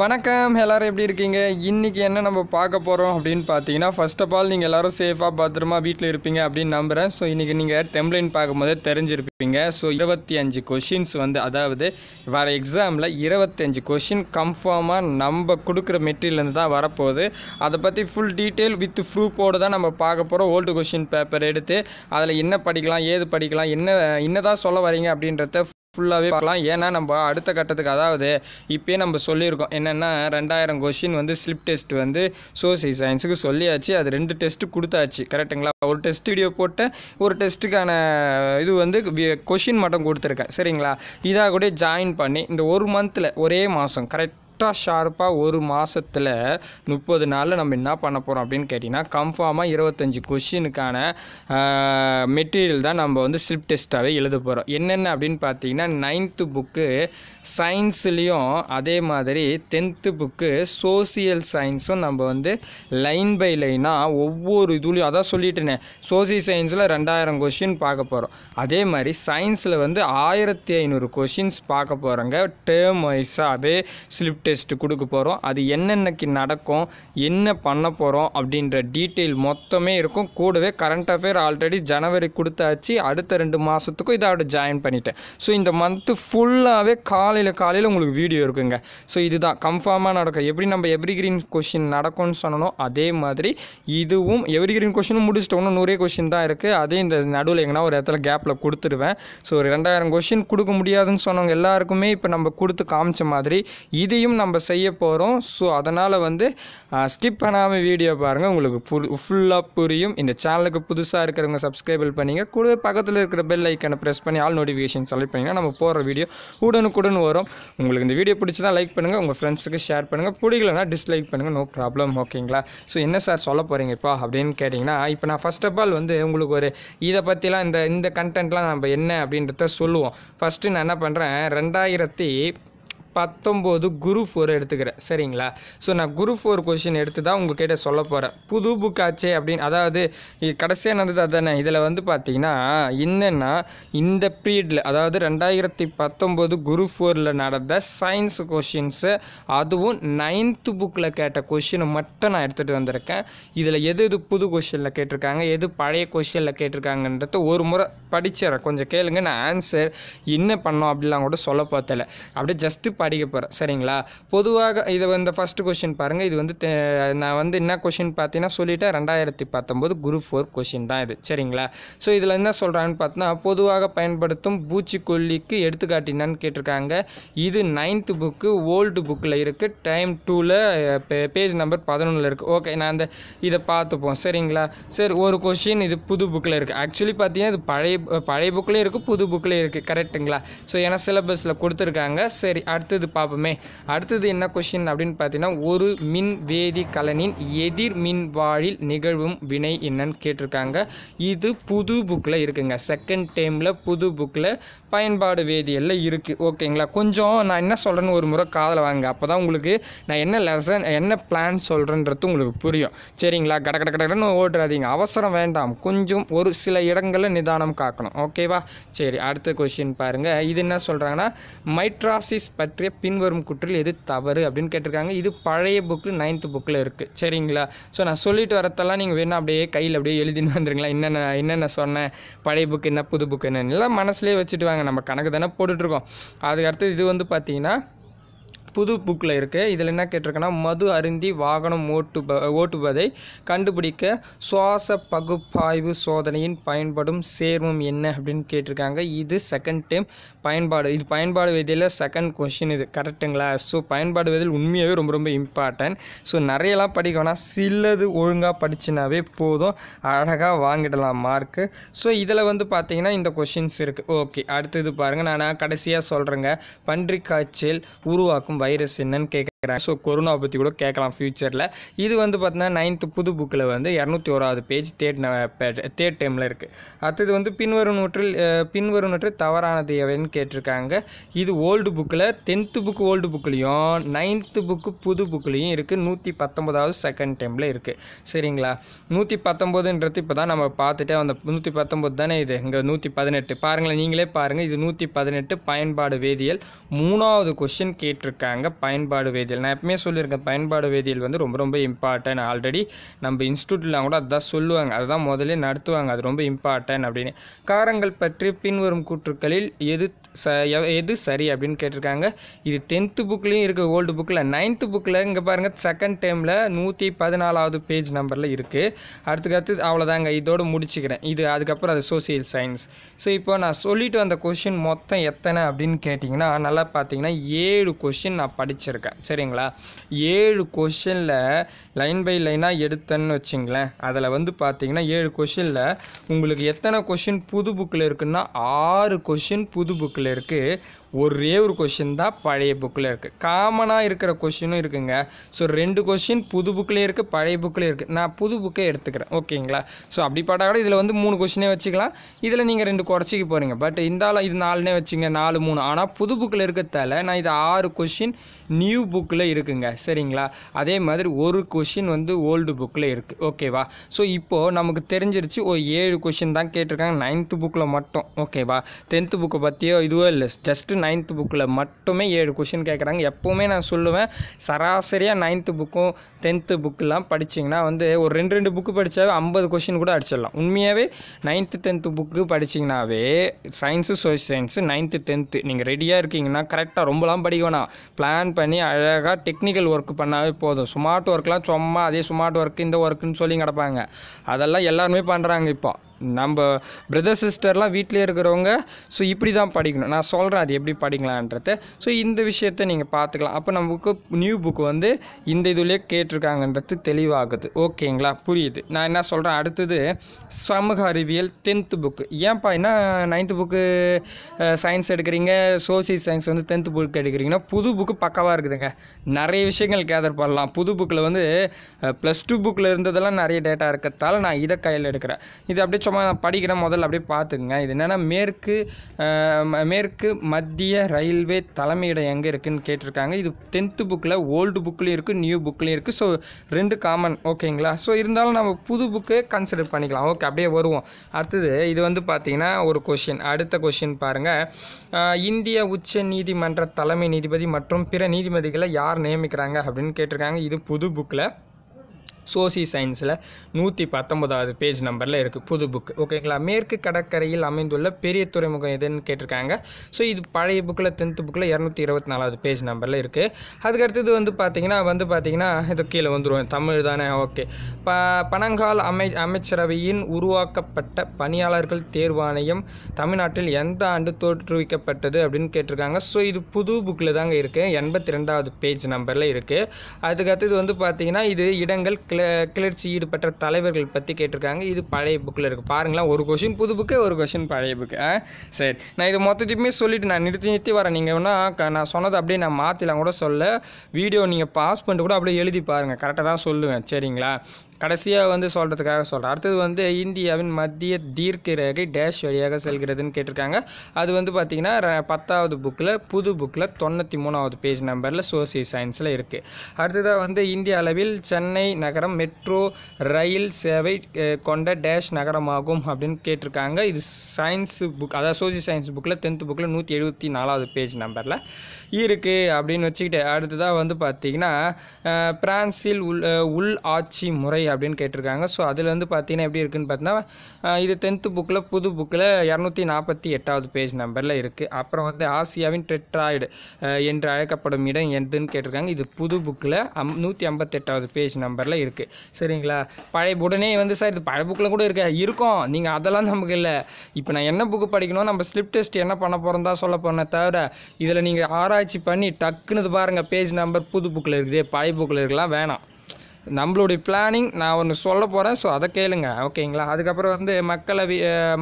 வணக்கம் எல்லோரும் எப்படி இருக்கீங்க இன்றைக்கி என்ன நம்ம பார்க்க போகிறோம் அப்படின்னு பார்த்தீங்கன்னா ஃபஸ்ட் ஆஃப் ஆல் நீங்கள் எல்லோரும் சேஃபாக பத்திரமா வீட்டில் இருப்பீங்க அப்படின்னு நம்புகிறேன் ஸோ இன்றைக்கி நீங்கள் டெம்ப்ளைன் பார்க்கும்போதே தெரிஞ்சிருப்பீங்க ஸோ இருபத்தி அஞ்சு கொஷின்ஸ் வந்து அதாவது வர எக்ஸாமில் இருபத்தஞ்சு கொஷின் கன்ஃபார்மாக நம்ம கொடுக்குற மெட்டீரியல்லேருந்து தான் வரப்போகுது அதை பற்றி ஃபுல் டீட்டெயில் வித் ப்ரூஃபோடு தான் நம்ம பார்க்க போகிறோம் ஓல்டு கொஷின் பேப்பர் எடுத்து அதில் என்ன படிக்கலாம் ஏது படிக்கலாம் என்ன என்னதான் சொல்ல வரீங்க அப்படின்றத ஃபுல்லாகவே பார்க்கலாம் ஏன்னா நம்ம அடுத்த கட்டத்துக்கு அதாவது இப்போயே நம்ம சொல்லியிருக்கோம் என்னென்னா ரெண்டாயிரம் கொஷின் வந்து ஸ்லிப் டெஸ்ட் வந்து சோசியல் சயின்ஸுக்கு சொல்லியாச்சு அது ரெண்டு டெஸ்ட்டு கொடுத்தாச்சு கரெக்டுங்களா ஒரு டெஸ்ட் வீடியோ போட்டு ஒரு டெஸ்ட்டுக்கான இது வந்து கொஷின் மட்டும் கொடுத்துருக்கேன் சரிங்களா இதாக கூட ஜாயின் பண்ணி இந்த ஒரு மந்தில் ஒரே மாதம் கரெக்ட் கரெக்டாக ஷார்ப்பாக ஒரு மாதத்தில் முப்பது நாளில் நம்ம என்ன பண்ண போகிறோம் அப்படின்னு கேட்டிங்கன்னா கன்ஃபார்மாக இருபத்தஞ்சி கொஷினுக்கான மெட்டீரியல் தான் நம்ம வந்து ஸ்லிப் டெஸ்ட்டாகவே எழுத போகிறோம் என்னென்ன அப்படின்னு பார்த்தீங்கன்னா நைன்த்து புக்கு சயின்ஸ்லேயும் அதே மாதிரி டென்த்து புக்கு சோசியல் சயின்ஸும் நம்ம வந்து லைன் பை லைனாக ஒவ்வொரு இதுலேயும் அதான் சொல்லிட்டுனேன் சோசியல் சயின்ஸில் ரெண்டாயிரம் கொஷின் பார்க்க போகிறோம் அதே மாதிரி சயின்ஸில் வந்து ஆயிரத்தி ஐநூறு கொஷின்ஸ் பார்க்க போகிறோங்க டேர்ம் வைஸாகவே ஸ்லிப் டெஸ்ட் கொடுக்க போகிறோம் அது என்னென்னக்கு நடக்கும் என்ன பண்ண போகிறோம் அப்படின்ற டீட்டெயில் மொத்தமே இருக்கும் கூடவே கரண்ட் அஃபேர் ஆல்ரெடி ஜனவரி கொடுத்தாச்சு அடுத்த ரெண்டு மாதத்துக்கும் இதோட ஜாயின் பண்ணிட்டேன் ஸோ இந்த மந்த்து ஃபுல்லாகவே காலையில் காலையில் உங்களுக்கு வீடியோ இருக்குங்க ஸோ இதுதான் கன்ஃபார்மாக நடக்கும் எப்படி நம்ம எவ்ரிகிரீன் கொஷின் நடக்கும்னு சொன்னோம் அதே மாதிரி இதுவும் கிரீன் கொஷினும் முடிச்சுட்டு ஒன்றும் நூறே கொஷின் தான் இருக்குது அதே இந்த நடுவில் எங்கன்னா ஒரு இடத்துல கேப்பில் கொடுத்துருவேன் ஸோ ஒரு ரெண்டாயிரம் கொஷின் கொடுக்க முடியாதுன்னு சொன்னவங்க எல்லாருக்குமே இப்போ நம்ம கொடுத்து காமிச்ச மாதிரி இதையும் நம்ம செய்ய போகிறோம் ஸோ அதனால் வந்து ஸ்கிப் பண்ணாமல் வீடியோ பாருங்கள் உங்களுக்கு புரி ஃபுல்லாக புரியும் இந்த சேனலுக்கு புதுசாக இருக்கிறவங்க சப்ஸ்கிரைபிள் பண்ணிங்க கூடவே பக்கத்தில் இருக்கிற பெல் ஐக்கனை ப்ரெஸ் பண்ணி ஆல் நோட்டிஃபிகேஷன் செலக்ட் பண்ணிங்கன்னா நம்ம போகிற வீடியோ உடனுக்குடன் வரும் உங்களுக்கு இந்த வீடியோ பிடிச்சி தான் லைக் பண்ணுங்கள் உங்கள் ஃப்ரெண்ட்ஸுக்கு ஷேர் பண்ணுங்கள் பிடிக்கலனா டிஸ்லைக் பண்ணுங்கள் நோ ப்ராப்ளம் ஓகேங்களா ஸோ என்ன சார் சொல்ல போகிறீங்கப்பா அப்படின்னு கேட்டிங்கன்னா இப்போ நான் ஃபஸ்ட் ஆஃப் ஆல் வந்து உங்களுக்கு ஒரு இதை பற்றிலாம் இந்த இந்த கண்டென்ட்லாம் நம்ம என்ன அப்படின்றத சொல்லுவோம் ஃபஸ்ட்டு நான் என்ன பண்ணுறேன் ரெண்டாயிரத்தி பத்தொம்போது குரு ஃபோர் எடுத்துக்கிறேன் சரிங்களா ஸோ நான் குரு ஃபோர் கொஷின் எடுத்து தான் உங்ககிட்ட சொல்ல போகிறேன் புது புக் ஆச்சே அப்படின்னு அதாவது கடைசியாக நடந்தது அதானே இதில் வந்து பார்த்தீங்கன்னா என்னென்னா இந்த பீரியடில் அதாவது ரெண்டாயிரத்தி பத்தொம்போது குரு ஃபோரில் நடந்த சயின்ஸ் கொஷின்ஸு அதுவும் நைன்த்து புக்கில் கேட்ட கொஷினை மட்டும் நான் எடுத்துகிட்டு வந்திருக்கேன் இதில் எது எது புது கொஷினில் கேட்டிருக்காங்க எது பழைய கொஷினில் கேட்டிருக்காங்கன்றத ஒரு முறை படிச்சிடறேன் கொஞ்சம் கேளுங்க நான் ஆன்சர் என்ன பண்ணோம் அப்படிலாம் கூட சொல்ல பார்த்தல அப்படியே ஜஸ்ட்டு படிக்க போகிறேன் சரிங்களா பொதுவாக இதை வந்து ஃபஸ்ட்டு கொஷின் பாருங்கள் இது வந்து நான் வந்து என்ன கொஷின் பார்த்தீங்கன்னா சொல்லிட்டேன் ரெண்டாயிரத்தி பத்தொம்போது குரூப் ஃபோர் கொஷின் தான் இது சரிங்களா ஸோ இதில் என்ன சொல்கிறான்னு பார்த்தோன்னா பொதுவாக பயன்படுத்தும் பூச்சிக்கொல்லிக்கு எடுத்துக்காட்டு என்னன்னு கேட்டிருக்காங்க இது நைன்த்து புக்கு ஓல்டு புக்கில் இருக்குது டைம் டூவில் பேஜ் நம்பர் பதினொன்றில் இருக்குது ஓகே நான் அந்த இதை பார்த்துப்போம் சரிங்களா சரி ஒரு கொஷின் இது புது புக்கில் இருக்குது ஆக்சுவலி பார்த்தீங்கன்னா இது பழைய பழைய புக்கிலே இருக்குது புது புக்கிலே இருக்குது கரெக்டுங்களா ஸோ ஏன்னா சிலபஸில் கொடுத்துருக்காங்க சரி அடுத்து அடுத்தது பார்ப்போமே அடுத்தது என்ன கொஷின் அப்படின்னு பார்த்தீங்கன்னா ஒரு மின் வேதி கலனின் எதிர் மின்வாழில் நிகழ்வும் வினை என்னன்னு கேட்டிருக்காங்க இது புது புக்கில் இருக்குங்க செகண்ட் டைமில் புது புக்கில் பயன்பாடு வேதியில் இருக்குது ஓகேங்களா கொஞ்சம் நான் என்ன சொல்கிறேன்னு ஒரு முறை காதல் வாங்க அப்போ தான் உங்களுக்கு நான் என்ன லெசன் என்ன பிளான் சொல்கிறேன்றது உங்களுக்கு புரியும் சரிங்களா கட கட கடன்னு ஓடுறாதீங்க அவசரம் வேண்டாம் கொஞ்சம் ஒரு சில இடங்களில் நிதானம் காக்கணும் ஓகேவா சரி அடுத்த கொஷின் பாருங்கள் இது என்ன சொல்கிறாங்கன்னா மைட்ராசிஸ் பற்றி பற்றிய பின்வரும் குற்றில் எது தவறு அப்படின்னு கேட்டிருக்காங்க இது பழைய புக்கில் நைன்த் புக்கில் இருக்குது சரிங்களா ஸோ நான் சொல்லிட்டு வரத்தெல்லாம் நீங்கள் வேணும் அப்படியே கையில் அப்படியே எழுதினு வந்துருங்களா என்னென்ன என்னென்ன சொன்னேன் பழைய புக்கு என்ன புது புக்கு என்னென்னலாம் எல்லாம் மனசுலேயே வச்சுட்டு வாங்க நம்ம கணக்கு தானே போட்டுட்ருக்கோம் அதுக்கு அடுத்து இது வந்து பார்த்திங்கன்னா புது புக்கில் இருக்குது இதில் என்ன கேட்டிருக்கேன்னா மது அருந்தி வாகனம் ஓட்டுப ஓட்டுவதை கண்டுபிடிக்க சுவாச பகுப்பாய்வு சோதனையின் பயன்படும் சேர்மம் என்ன அப்படின்னு கேட்டிருக்காங்க இது செகண்ட் டைம் பயன்பாடு இது பயன்பாடு விதியில் செகண்ட் கொஷின் இது கரெக்டுங்களா ஸோ பயன்பாடு விதில் உண்மையாகவே ரொம்ப ரொம்ப இம்பார்ட்டன்ட் ஸோ நிறையலாம் படிக்க வேணாம் சிலது ஒழுங்காக படிச்சுனாவே போதும் அழகாக வாங்கிடலாம் மார்க்கு ஸோ இதில் வந்து பார்த்தீங்கன்னா இந்த கொஷின்ஸ் இருக்குது ஓகே அடுத்தது பாருங்கள் நான் கடைசியாக சொல்கிறேங்க பன்றி காய்ச்சல் உருவாக்கும் वैरस्ट के ஸோ கொரோனா பற்றி கூட கேட்கலாம் ஃப்யூச்சரில் இது வந்து பார்த்தீங்கன்னா நைன்த்து புது புக்கில் வந்து இரநூத்தி ஓராவது பேஜ் தேர்ட் தேர்ட் டைமில் இருக்குது அடுத்தது வந்து பின்வரும் நூற்றில் பின்வரும் நூற்றில் தவறானது எவைன்னு கேட்டிருக்காங்க இது ஓல்டு புக்கில் டென்த்து புக் ஓல்டு புக்லேயும் நைன்த்து புக்கு புது புக்லேயும் இருக்குது நூற்றி பத்தொம்போதாவது செகண்ட் டைமில் இருக்குது சரிங்களா நூற்றி பத்தொம்போதுன்றது இப்போ தான் நம்ம பார்த்துட்டே வந்த நூற்றி பத்தொம்போது தானே இது இங்கே நூற்றி பதினெட்டு பாருங்களேன் நீங்களே பாருங்கள் இது நூற்றி பதினெட்டு பயன்பாடு வேதியியல் மூணாவது கொஷின் கேட்டிருக்காங்க பயன்பாடு வேதியல் வேதியியல் நான் எப்பவுமே சொல்லியிருக்கேன் பயன்பாடு வேதியியல் வந்து ரொம்ப ரொம்ப இம்பார்ட்டன்ட் ஆல்ரெடி நம்ம இன்ஸ்டியூட்லாம் கூட அதுதான் சொல்லுவாங்க அதுதான் முதல்ல நடத்துவாங்க அது ரொம்ப இம்பார்ட்டன்ட் அப்படின்னு காரங்கள் பற்றி பின்வரும் கூற்றுக்களில் எது ச எது சரி அப்படின்னு கேட்டிருக்காங்க இது டென்த்து புக்லேயும் இருக்குது ஓல்டு புக்கில் நைன்த்து புக்கில் இங்கே பாருங்கள் செகண்ட் டைமில் நூற்றி பதினாலாவது பேஜ் நம்பரில் இருக்குது அடுத்து அவ்வளோதாங்க இதோடு முடிச்சுக்கிறேன் இது அதுக்கப்புறம் அது சோசியல் சயின்ஸ் ஸோ இப்போ நான் சொல்லிட்டு வந்த கொஷின் மொத்தம் எத்தனை அப்படின்னு கேட்டிங்கன்னா நல்லா பார்த்தீங்கன்னா ஏழு கொஷின் நான் படிச்சிருக்கேன் சரி சரிங்களா ஏழு கொஷனில் லைன் பை லைனாக எடுத்தேன்னு வச்சிங்களேன் அதில் வந்து பார்த்தீங்கன்னா ஏழு கொஷனில் உங்களுக்கு எத்தனை கொஷின் புது புக்கில் இருக்குன்னா ஆறு கொஷின் புது புக்கில் இருக்குது ஒரே ஒரு கொஷின் தான் பழைய புக்கில் இருக்குது காமனாக இருக்கிற கொஷினும் இருக்குங்க ஸோ ரெண்டு கொஷின் புது புக்கிலே இருக்குது பழைய புக்கிலே இருக்குது நான் புது புக்கே எடுத்துக்கிறேன் ஓகேங்களா ஸோ அப்படி பார்த்தா கூட இதில் வந்து மூணு கொஷினே வச்சுக்கலாம் இதில் நீங்கள் ரெண்டு குறைச்சிக்க போகிறீங்க பட் இருந்தாலும் இது நாலுனே வச்சுங்க நாலு மூணு ஆனால் புது புக்கில் இருக்கிறதால நான் இது ஆறு கொஷின் நியூ புக்கில் இருக்குங்க சரிங்களா அதே மாதிரி ஒரு கொஷின் வந்து ஓல்டு புக்கில் இருக்குது ஓகேவா ஸோ இப்போது நமக்கு தெரிஞ்சிருச்சு ஒரு ஏழு கொஷின் தான் கேட்டிருக்காங்க நைன்த்து புக்கில் மட்டும் ஓகேவா டென்த்து புக்கை பற்றியோ இதுவோ இல்லை ஜஸ்ட்டு நைன்த் புக்கில் மட்டுமே ஏழு கொஷின் கேட்குறாங்க எப்போவுமே நான் சொல்லுவேன் சராசரியாக நைன்த்து புக்கும் டென்த்து புக்கெலாம் படிச்சிங்கன்னா வந்து ஒரு ரெண்டு ரெண்டு புக்கு படித்தாவே ஐம்பது கொஷின் கூட அடிச்சிடலாம் உண்மையாகவே நைன்த்து டென்த்து புக்கு படிச்சிங்கனாவே science social science ninth tenth நீங்கள் ரெடியாக இருக்கீங்கன்னா கரெக்டாக ரொம்பலாம் படிக்க வேணாம் பிளான் பண்ணி அழகாக டெக்னிக்கல் ஒர்க் பண்ணாவே போதும் ஸ்மார்ட் ஒர்க்லாம் சும்மா அதே ஸ்மார்ட் ஒர்க் இந்த ஒர்க்குன்னு சொல்லி கிடப்பாங்க அதெல்லாம் எல்லாருமே பண்ணுறாங்க இப்போ நம்ம பிரதர் சிஸ்டர்லாம் வீட்டிலே இருக்கிறவங்க ஸோ இப்படி தான் படிக்கணும் நான் சொல்கிறேன் அது எப்படி படிக்கலான்றத ஸோ இந்த விஷயத்த நீங்கள் பார்த்துக்கலாம் அப்போ நமக்கு நியூ புக்கு வந்து இந்த இதுலேயே கேட்டிருக்காங்கன்றது தெளிவாகுது ஓகேங்களா புரியுது நான் என்ன சொல்கிறேன் அடுத்தது சமூக அறிவியல் டென்த்து புக்கு ஏன்ப்பா என்ன நைன்த்து புக்கு சயின்ஸ் எடுக்கிறீங்க சோசியல் சயின்ஸ் வந்து டென்த்து புக் எடுக்கிறீங்கன்னா புது புக்கு பக்கவாக இருக்குதுங்க நிறைய விஷயங்கள் கேதர் பண்ணலாம் புது புக்கில் வந்து ப்ளஸ் டூ புக்கில் இருந்ததெல்லாம் நிறைய டேட்டா இருக்கிறதால நான் இதை கையில் எடுக்கிறேன் இது அப்படியே சும்மா நான் படிக்கிறேன் முதல்ல அப்படியே பார்த்துக்குங்க இது என்னென்னா மேற்கு மேற்கு மத்திய ரயில்வே தலைமையிடம் எங்கே இருக்குதுன்னு கேட்டிருக்காங்க இது டென்த்து புக்கில் ஓல்டு புக்லேயும் இருக்குது நியூ புக்லேயும் இருக்குது ஸோ ரெண்டு காமன் ஓகேங்களா ஸோ இருந்தாலும் நம்ம புது புக்கு கன்சிடர் பண்ணிக்கலாம் ஓகே அப்படியே வருவோம் அடுத்தது இது வந்து பார்த்திங்கன்னா ஒரு கொஷின் அடுத்த கொஷின் பாருங்கள் இந்திய உச்ச நீதிமன்ற தலைமை நீதிபதி மற்றும் பிற நீதிபதிகளை யார் நியமிக்கிறாங்க அப்படின்னு கேட்டிருக்காங்க இது புது புக்கில் சோசி சயின்ஸில் நூற்றி பத்தொன்பதாவது பேஜ் நம்பரில் இருக்குது புது புக்கு ஓகேங்களா மேற்கு கடற்கரையில் அமைந்துள்ள பெரிய துறைமுகம் எதுன்னு கேட்டிருக்காங்க ஸோ இது பழைய புக்கில் டென்த்து புக்கில் இரநூத்தி இருபத்தி நாலாவது பேஜ் நம்பரில் இருக்குது அதுக்கடுத்தது வந்து பார்த்தீங்கன்னா வந்து பார்த்திங்கன்னா இது கீழே வந்துடுவோம் தமிழ் தானே ஓகே ப பனங்கால் அமை அமைச்சரவையின் உருவாக்கப்பட்ட பணியாளர்கள் தேர்வாணையம் தமிழ்நாட்டில் எந்த ஆண்டு தோற்றுவிக்கப்பட்டது அப்படின்னு கேட்டிருக்காங்க ஸோ இது புது புக்கில் தாங்க இருக்குது எண்பத்தி ரெண்டாவது பேஜ் நம்பரில் இருக்குது அதுக்கடுத்தது வந்து பார்த்திங்கன்னா இது இடங்கள் கிளர்ச்சி ஈடுபட்ட தலைவர்கள் பற்றி கேட்டிருக்காங்க இது பழைய புக்கில் இருக்குது பாருங்களேன் ஒரு கொஷின் புது புக்கு ஒரு கொஷின் பழைய புக்கு ஆ சரி நான் இது மொத்தத்தையுமே சொல்லிவிட்டு நான் நிறுத்தி நிறுத்தி வரேன் நீங்கள் ஒன்றா நான் சொன்னதை அப்படியே நான் மாற்றிலாம் கூட சொல்ல வீடியோ நீங்கள் பாஸ் பண்ணிட்டு கூட அப்படியே எழுதி பாருங்கள் கரெக்டாக தான் சொல்லுவேன் சரிங்களா கடைசியாக வந்து சொல்கிறதுக்காக சொல்கிறேன் அடுத்தது வந்து இந்தியாவின் மத்திய தீர்க்க ரேகை டேஷ் வழியாக செல்கிறதுன்னு கேட்டிருக்காங்க அது வந்து பார்த்திங்கன்னா பத்தாவது புக்கில் புது புக்கில் தொண்ணூற்றி மூணாவது பேஜ் நம்பரில் சோசிய சயின்ஸில் இருக்குது அடுத்ததாக வந்து இந்திய அளவில் சென்னை நகரம் மெட்ரோ ரயில் சேவை கொண்ட டேஷ் நகரமாகும் அப்படின்னு கேட்டிருக்காங்க இது சயின்ஸ் புக் அதாவது சோசிய சயின்ஸ் புக்கில் டென்த் புக்கில் நூற்றி எழுபத்தி நாலாவது பேஜ் நம்பரில் இருக்குது அப்படின்னு வச்சுக்கிட்டு அடுத்ததாக வந்து பார்த்திங்கன்னா பிரான்சில் உள் உள் ஆட்சி முறை அப்படின்னு கேட்டிருக்காங்க ஸோ அதில் வந்து பார்த்தீங்கன்னா எப்படி இருக்குன்னு பார்த்தீங்கன்னா இது டென்த்து புக்கில் புது புக்கில் இரநூத்தி நாற்பத்தி எட்டாவது பேஜ் நம்பரில் இருக்குது அப்புறம் வந்து ஆசியாவின் டெட்ராய்டு என்று அழைக்கப்படும் இடம் எதுன்னு கேட்டிருக்காங்க இது புது புக்கில் அம் நூற்றி ஐம்பத்தெட்டாவது பேஜ் நம்பரில் இருக்குது சரிங்களா பழைய உடனே வந்து சார் இது பழைய புக்கில் கூட இருக்க இருக்கும் நீங்கள் அதெல்லாம் நமக்கு இல்லை இப்போ நான் என்ன புக்கு படிக்கணும் நம்ம ஸ்லிப் டெஸ்ட் என்ன பண்ண போகிறோம் தான் சொல்ல போனே தவிர இதில் நீங்கள் ஆராய்ச்சி பண்ணி டக்குன்னு பாருங்கள் பேஜ் நம்பர் புது புக்கில் இருக்குது பழைய புக்கில் இருக்கலாம் வேணாம் நம்மளுடைய பிளானிங் நான் ஒன்று சொல்ல போகிறேன் ஸோ அதை கேளுங்க ஓகேங்களா அதுக்கப்புறம் வந்து மக்களவை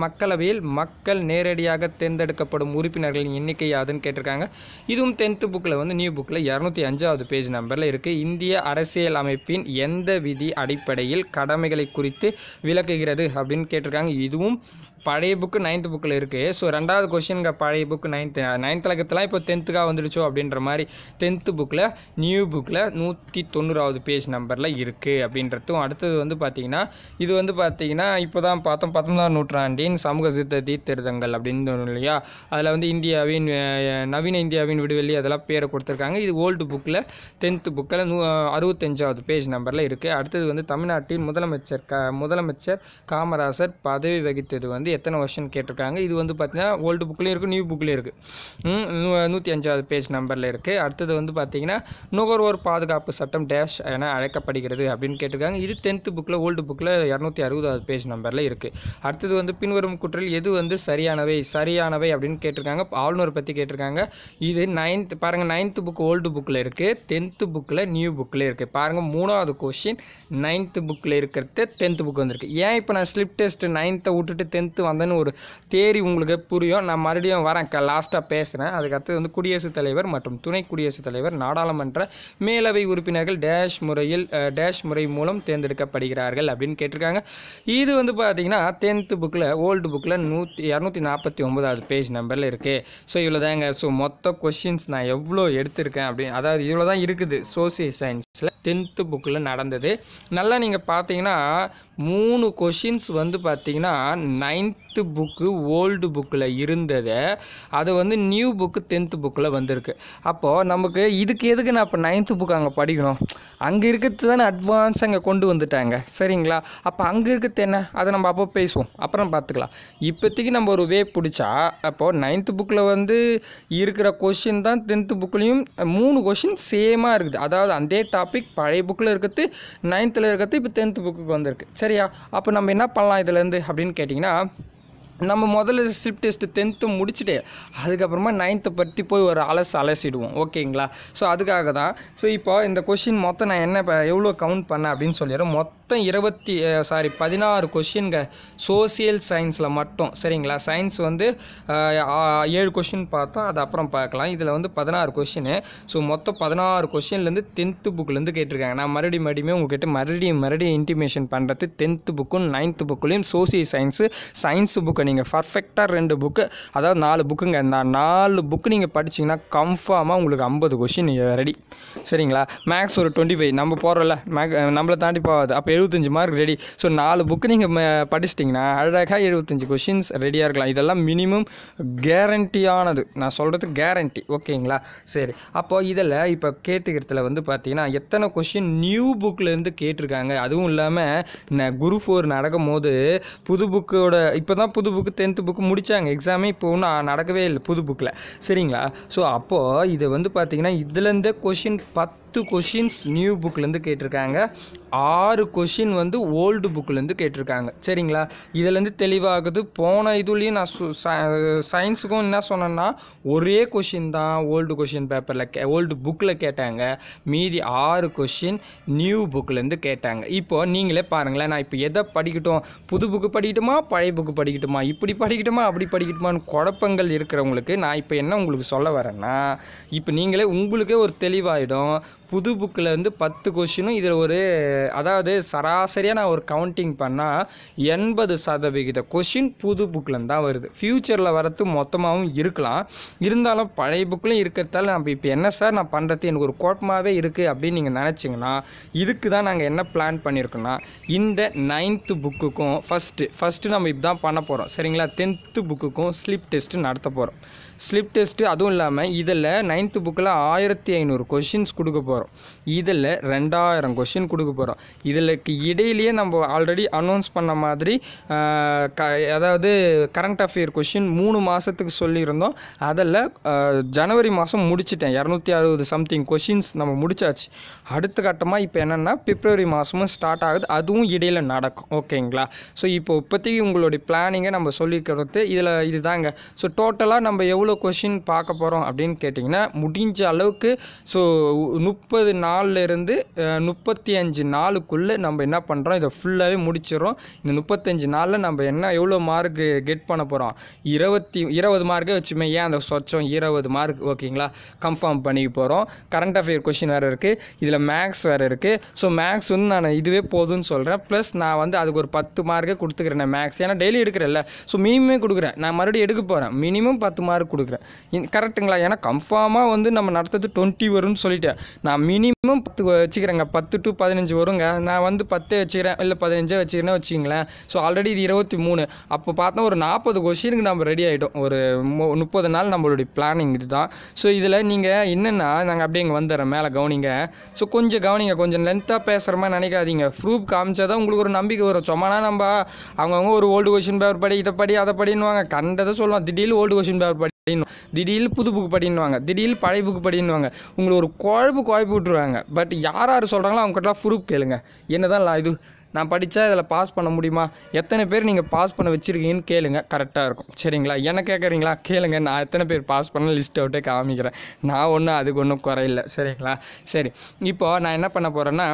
மக்களவையில் மக்கள் நேரடியாக தேர்ந்தெடுக்கப்படும் உறுப்பினர்களின் எண்ணிக்கை யாதுன்னு கேட்டிருக்காங்க இதுவும் டென்த்து புக்கில் வந்து நியூ புக்கில் இரநூத்தி அஞ்சாவது பேஜ் நம்பரில் இருக்குது இந்திய அரசியல் அமைப்பின் எந்த விதி அடிப்படையில் கடமைகளை குறித்து விளக்குகிறது அப்படின்னு கேட்டிருக்காங்க இதுவும் பழைய புக்கு நைன்த் புக்கில் இருக்குது ஸோ ரெண்டாவது கொஷினுங்க பழைய புக்கு நைன்த் நைன்த் லக்கத்துலாம் இப்போ டென்த்துக்காக வந்துடுச்சோ அப்படின்ற மாதிரி டென்த்து புக்கில் நியூ புக்கில் நூற்றி தொண்ணூறாவது பேஜ் நம்பரில் இருக்குது அப்படின்றதும் அடுத்தது வந்து பார்த்தீங்கன்னா இது வந்து பார்த்தீங்கன்னா இப்போ தான் பார்த்தோம் பத்தொன்பதாம் நூற்றாண்டின் சமூக சித்த தீர்த்திருத்தங்கள் அப்படின்னு இல்லையா அதில் வந்து இந்தியாவின் நவீன இந்தியாவின் விடுவெளி அதெல்லாம் பேரை கொடுத்துருக்காங்க இது ஓல்டு புக்கில் டென்த்து புக்கில் நூ அறுபத்தஞ்சாவது பேஜ் நம்பரில் இருக்குது அடுத்தது வந்து தமிழ்நாட்டின் முதலமைச்சர் க முதலமைச்சர் காமராசர் பதவி வகித்தது வந்து எத்தனை வருஷன் கேட்டிருக்காங்க இது வந்து பார்த்தீங்கன்னா ஓல்டு புக்லேயும் இருக்குது நியூ புக்லேயும் இருக்குது நூற்றி அஞ்சாவது பேஜ் நம்பரில் இருக்குது அடுத்தது வந்து பார்த்தீங்கன்னா நுகர்வோர் பாதுகாப்பு சட்டம் டேஷ் என அழைக்கப்படுகிறது அப்படின்னு கேட்டிருக்காங்க இது டென்த்து புக்கில் ஓல்டு புக்கில் இரநூத்தி அறுபதாவது பேஜ் நம்பரில் இருக்குது அடுத்தது வந்து பின்வரும் குற்றல் எது வந்து சரியானவை சரியானவை அப்படின்னு கேட்டிருக்காங்க ஆளுநர் பற்றி கேட்டிருக்காங்க இது நைன்த் பாருங்கள் நைன்த்து புக் ஓல்டு புக்கில் இருக்குது டென்த்து புக்கில் நியூ புக்கில் இருக்குது பாருங்கள் மூணாவது கொஷின் நைன்த்து புக்கில் இருக்கிறது டென்த்து புக் வந்திருக்கு ஏன் இப்போ நான் ஸ்லிப் டெஸ்ட்டு நைன்த்தை விட்டுட்டு டென்த்து அடுத்து வந்தேன்னு ஒரு தேரி உங்களுக்கு புரியும் நான் மறுபடியும் வரேன் லாஸ்ட்டாக பேசுகிறேன் அதுக்கடுத்து வந்து குடியரசுத் தலைவர் மற்றும் துணை குடியரசுத் தலைவர் நாடாளுமன்ற மேலவை உறுப்பினர்கள் டேஷ் முறையில் டேஷ் முறை மூலம் தேர்ந்தெடுக்கப்படுகிறார்கள் அப்படின்னு கேட்டிருக்காங்க இது வந்து பார்த்தீங்கன்னா டென்த்து புக்கில் ஓல்டு புக்கில் நூற்றி இரநூத்தி நாற்பத்தி ஒன்பதாவது பேஜ் நம்பரில் இருக்குது ஸோ இவ்வளோ தாங்க ஸோ மொத்த கொஷின்ஸ் நான் எவ்வளோ எடுத்திருக்கேன் அப்படின்னு அதாவது இவ்வளோ தான் இருக்குது சோசியல் சயின்ஸில் டென்த்து புக்கில் நடந்தது நல்லா நீங்கள் பார்த்தீங்கன்னா மூணு கொஷின்ஸ் வந்து பார்த்தீங்கன்னா நைன் டென்த்து புக்கு ஓல்டு புக்கில் இருந்ததை அது வந்து நியூ புக்கு டென்த்து புக்கில் வந்திருக்கு அப்போது நமக்கு இதுக்கு எதுக்கு நான் இப்போ நைன்த்து புக்கு அங்கே படிக்கணும் அங்கே இருக்கிறது தானே அட்வான்ஸ் அங்கே கொண்டு வந்துட்டாங்க சரிங்களா அப்போ அங்கே இருக்கிறது என்ன அதை நம்ம அப்போ பேசுவோம் அப்புறம் பார்த்துக்கலாம் இப்போதைக்கு நம்ம ஒரு வே பிடிச்சா அப்போது நைன்த்து புக்கில் வந்து இருக்கிற கொஷின் தான் டென்த்து புக்லேயும் மூணு கொஷின் சேமாக இருக்குது அதாவது அந்த டாபிக் பழைய புக்கில் இருக்கிறது நைன்த்தில் இருக்கிறது இப்போ டென்த்து புக்கு வந்திருக்கு சரியா அப்போ நம்ம என்ன பண்ணலாம் இதுலேருந்து அப்படின்னு கேட்டிங்கன்னா நம்ம முதல்ல ஸ்லிப் டெஸ்ட்டு டென்த்து முடிச்சுட்டு அதுக்கப்புறமா நைன்த்தை பற்றி போய் ஒரு அலசு அலசிடுவோம் ஓகேங்களா ஸோ அதுக்காக தான் ஸோ இப்போ இந்த கொஷின் மொத்தம் நான் என்ன இப்போ எவ்வளோ கவுண்ட் பண்ணேன் அப்படின்னு சொல்லிடுறேன் மொத்த மொத்தம் இருபத்தி சாரி பதினாறு கொஷின்ங்க சோசியல் சயின்ஸில் மட்டும் சரிங்களா சயின்ஸ் வந்து ஏழு கொஷின் பார்த்தோம் அது அப்புறம் பார்க்கலாம் இதில் வந்து பதினாறு கொஷினு ஸோ மொத்தம் பதினாறு கொஷின்லேருந்து டென்த்து புக்லேருந்து கேட்டிருக்காங்க நான் மறுபடியும் மறுபடியுமே உங்ககிட்ட மறுபடியும் மறுபடியும் இன்டிமேஷன் பண்ணுறது டென்த்து புக்கும் நைன்த்து புக்குலேயும் சோசியல் சயின்ஸு சயின்ஸ் புக்கை நீங்கள் பர்ஃபெக்டாக ரெண்டு புக்கு அதாவது நாலு புக்குங்க நான் நாலு புக்கு நீங்கள் படிச்சிங்கன்னா கன்ஃபார்மாக உங்களுக்கு ஐம்பது கொஷின் ரெடி சரிங்களா மேக்ஸ் ஒரு டுவெண்ட்டி ஃபைவ் நம்ம போகிறோம்ல மேக் நம்மளை தாண்டி போகாது அப்போ எழுபத்தஞ்சு மார்க் ரெடி ஸோ நாலு புக்கு நீங்கள் படிச்சிட்டிங்கன்னா அழகாக எழுபத்தஞ்சு கொஷின்ஸ் ரெடியாக இருக்கலாம் இதெல்லாம் மினிமம் கேரண்டியானது நான் சொல்கிறது கேரண்டி ஓகேங்களா சரி அப்போது இதில் இப்போ கேட்டுக்கிறதுல வந்து பார்த்தீங்கன்னா எத்தனை கொஷின் நியூ புக்கிலேருந்து கேட்டிருக்காங்க அதுவும் இல்லாமல் நான் குரு ஃபோர் நடக்கும் போது புது புக்கோட இப்போ தான் புது புக்கு டென்த்து புக்கு முடித்தாங்க எக்ஸாமே இப்போ ஒன்றும் நடக்கவே இல்லை புது புக்கில் சரிங்களா ஸோ அப்போது இது வந்து பார்த்தீங்கன்னா இதுலேருந்தே கொஷின் பத்து பத்து கொஷின்ஸ் நியூ புக்லேருந்து கேட்டிருக்காங்க ஆறு கொஷின் வந்து ஓல்டு புக்லேருந்து கேட்டிருக்காங்க சரிங்களா இதுலேருந்து தெளிவாகுது போன இதுலேயும் நான் சயின்ஸுக்கும் என்ன சொன்னேன்னா ஒரே கொஷின் தான் ஓல்டு கொஷின் பேப்பரில் கே ஓல்டு புக்கில் கேட்டாங்க மீதி ஆறு கொஷின் நியூ புக்லேருந்து கேட்டாங்க இப்போ நீங்களே பாருங்களேன் நான் இப்போ எதை படிக்கட்டும் புது புக்கு படிக்கட்டுமா பழைய புக்கு படிக்கட்டுமா இப்படி படிக்கட்டுமா அப்படி படிக்கட்டுமான்னு குழப்பங்கள் இருக்கிறவங்களுக்கு நான் இப்போ என்ன உங்களுக்கு சொல்ல வரேன்னா இப்போ நீங்களே உங்களுக்கே ஒரு தெளிவாயிடும் புது புக்கில் வந்து பத்து கொஷினும் இதில் ஒரு அதாவது சராசரியாக நான் ஒரு கவுண்டிங் பண்ணால் எண்பது சதவிகித கொஷின் புது புக்கில் தான் வருது ஃப்யூச்சரில் வரது மொத்தமாகவும் இருக்கலாம் இருந்தாலும் பழைய புக்கிலும் இருக்கிறதால நம்ம இப்போ என்ன சார் நான் பண்ணுறது எனக்கு ஒரு கோட்டமாகவே இருக்குது அப்படின்னு நீங்கள் நினச்சிங்கன்னா இதுக்கு தான் நாங்கள் என்ன பிளான் பண்ணியிருக்கோன்னா இந்த நைன்த்து புக்குக்கும் ஃபஸ்ட்டு ஃபஸ்ட்டு நம்ம இப்படி தான் பண்ண போகிறோம் சரிங்களா டென்த்து புக்குக்கும் ஸ்லிப் டெஸ்ட்டு நடத்த போகிறோம் ஸ்லிப் டெஸ்ட்டு அதுவும் இல்லாமல் இதில் நைன்த்து புக்கில் ஆயிரத்தி ஐநூறு கொஷின்ஸ் கொடுக்க போகிறோம் இதில் ரெண்டாயிரம் கொஷின் கொடுக்க போகிறோம் இதில் இடையிலேயே நம்ம ஆல்ரெடி அனௌன்ஸ் பண்ண மாதிரி க அதாவது கரண்ட் அஃபேர் கொஷின் மூணு மாதத்துக்கு சொல்லியிருந்தோம் அதில் ஜனவரி மாதம் முடிச்சிட்டேன் இரநூத்தி அறுபது சம்திங் கொஷின்ஸ் நம்ம முடிச்சாச்சு அடுத்த கட்டமாக இப்போ என்னென்னா பிப்ரவரி மாதமும் ஸ்டார்ட் ஆகுது அதுவும் இடையில் நடக்கும் ஓகேங்களா ஸோ இப்போ இப்போதைக்கு உங்களுடைய பிளானிங்கை நம்ம சொல்லிக்கிறது இதில் இதுதாங்க ஸோ டோட்டலாக நம்ம எவ்வளோ எவ்வளோ கொஷின் பார்க்க போகிறோம் அப்படின்னு கேட்டிங்கன்னா முடிஞ்ச அளவுக்கு ஸோ முப்பது நாள்லேருந்து முப்பத்தி அஞ்சு நாளுக்குள்ளே நம்ம என்ன பண்ணுறோம் இதை ஃபுல்லாகவே முடிச்சிடறோம் இந்த முப்பத்தஞ்சு நாளில் நம்ம என்ன எவ்வளோ மார்க் கெட் பண்ண போகிறோம் இருபத்தி இருபது மார்க்கே வச்சுமே ஏன் அந்த சொச்சம் இருபது மார்க் ஓகேங்களா கன்ஃபார்ம் பண்ணிக்க போகிறோம் கரண்ட் அஃபேர் கொஷின் வேறு இருக்குது இதில் மேக்ஸ் வேறு இருக்குது ஸோ மேக்ஸ் வந்து நான் இதுவே போதும்னு சொல்கிறேன் ப்ளஸ் நான் வந்து அதுக்கு ஒரு பத்து மார்க்கே கொடுத்துக்கிறேன் மேக்ஸ் ஏன்னா டெய்லி எடுக்கிறேன்ல ஸோ மினிமமே கொடுக்குறேன் நான் மறுபடியும் எடுக்க போகிறேன் மினிமம் பத்து மார்க் கொடு கொடுக்குறேன் கரெக்டுங்களா ஏன்னா கன்ஃபார்மாக வந்து நம்ம நடத்துறது டுவெண்ட்டி வரும்னு சொல்லிட்டேன் நான் மினிமம் பத்து வச்சுக்கிறேங்க பத்து டு பதினஞ்சு வருங்க நான் வந்து பத்தே வச்சுக்கிறேன் இல்லை பதினஞ்சே வச்சுக்கிறேன் வச்சுக்கங்களேன் ஸோ ஆல்ரெடி இது இருபத்தி மூணு அப்போ பார்த்தா ஒரு நாற்பது கொஷினுக்கு நம்ம ரெடி ஆகிட்டோம் ஒரு முப்பது நாள் நம்மளுடைய பிளானிங் இதுதான் ஸோ இதில் நீங்கள் என்னென்னா நாங்கள் அப்படியே இங்கே வந்துடுறோம் மேலே கவனிங்க ஸோ கொஞ்சம் கவனிங்க கொஞ்சம் லென்த்தாக பேசுகிற மாதிரி நினைக்காதீங்க ப்ரூஃப் காமிச்சா தான் உங்களுக்கு ஒரு நம்பிக்கை வரும் சும்மானா நம்ம அவங்கவுங்க ஒரு ஓல்டு கொஷின் பேப்பர் படி இதை படி அதை படின்னு வாங்க கண்டதை சொல்லுவாங்க திடீர்னு ஓல்டு கொஷின் பேப்பர் படி படின்னு திடீர் புது புக் படின்னுவாங்க திடீர் பழைய புக் படின்னுவாங்க உங்களை ஒரு குழப்பு குழப்பு விட்டுருவாங்க பட் யார் யார் சொல்கிறாங்களோ அவங்ககிட்டலாம் ப்ரூஃப் கேளுங்க என்ன தான் இது நான் படித்தா இதில் பாஸ் பண்ண முடியுமா எத்தனை பேர் நீங்கள் பாஸ் பண்ண வச்சுருக்கீங்கன்னு கேளுங்க கரெக்டாக இருக்கும் சரிங்களா என்ன கேட்குறீங்களா கேளுங்க நான் எத்தனை பேர் பாஸ் பண்ண லிஸ்ட் அவுட்டே காமிக்கிறேன் நான் ஒன்றும் அதுக்கு ஒன்றும் குறையில்லை சரிங்களா சரி இப்போது நான் என்ன பண்ண போகிறேன்னா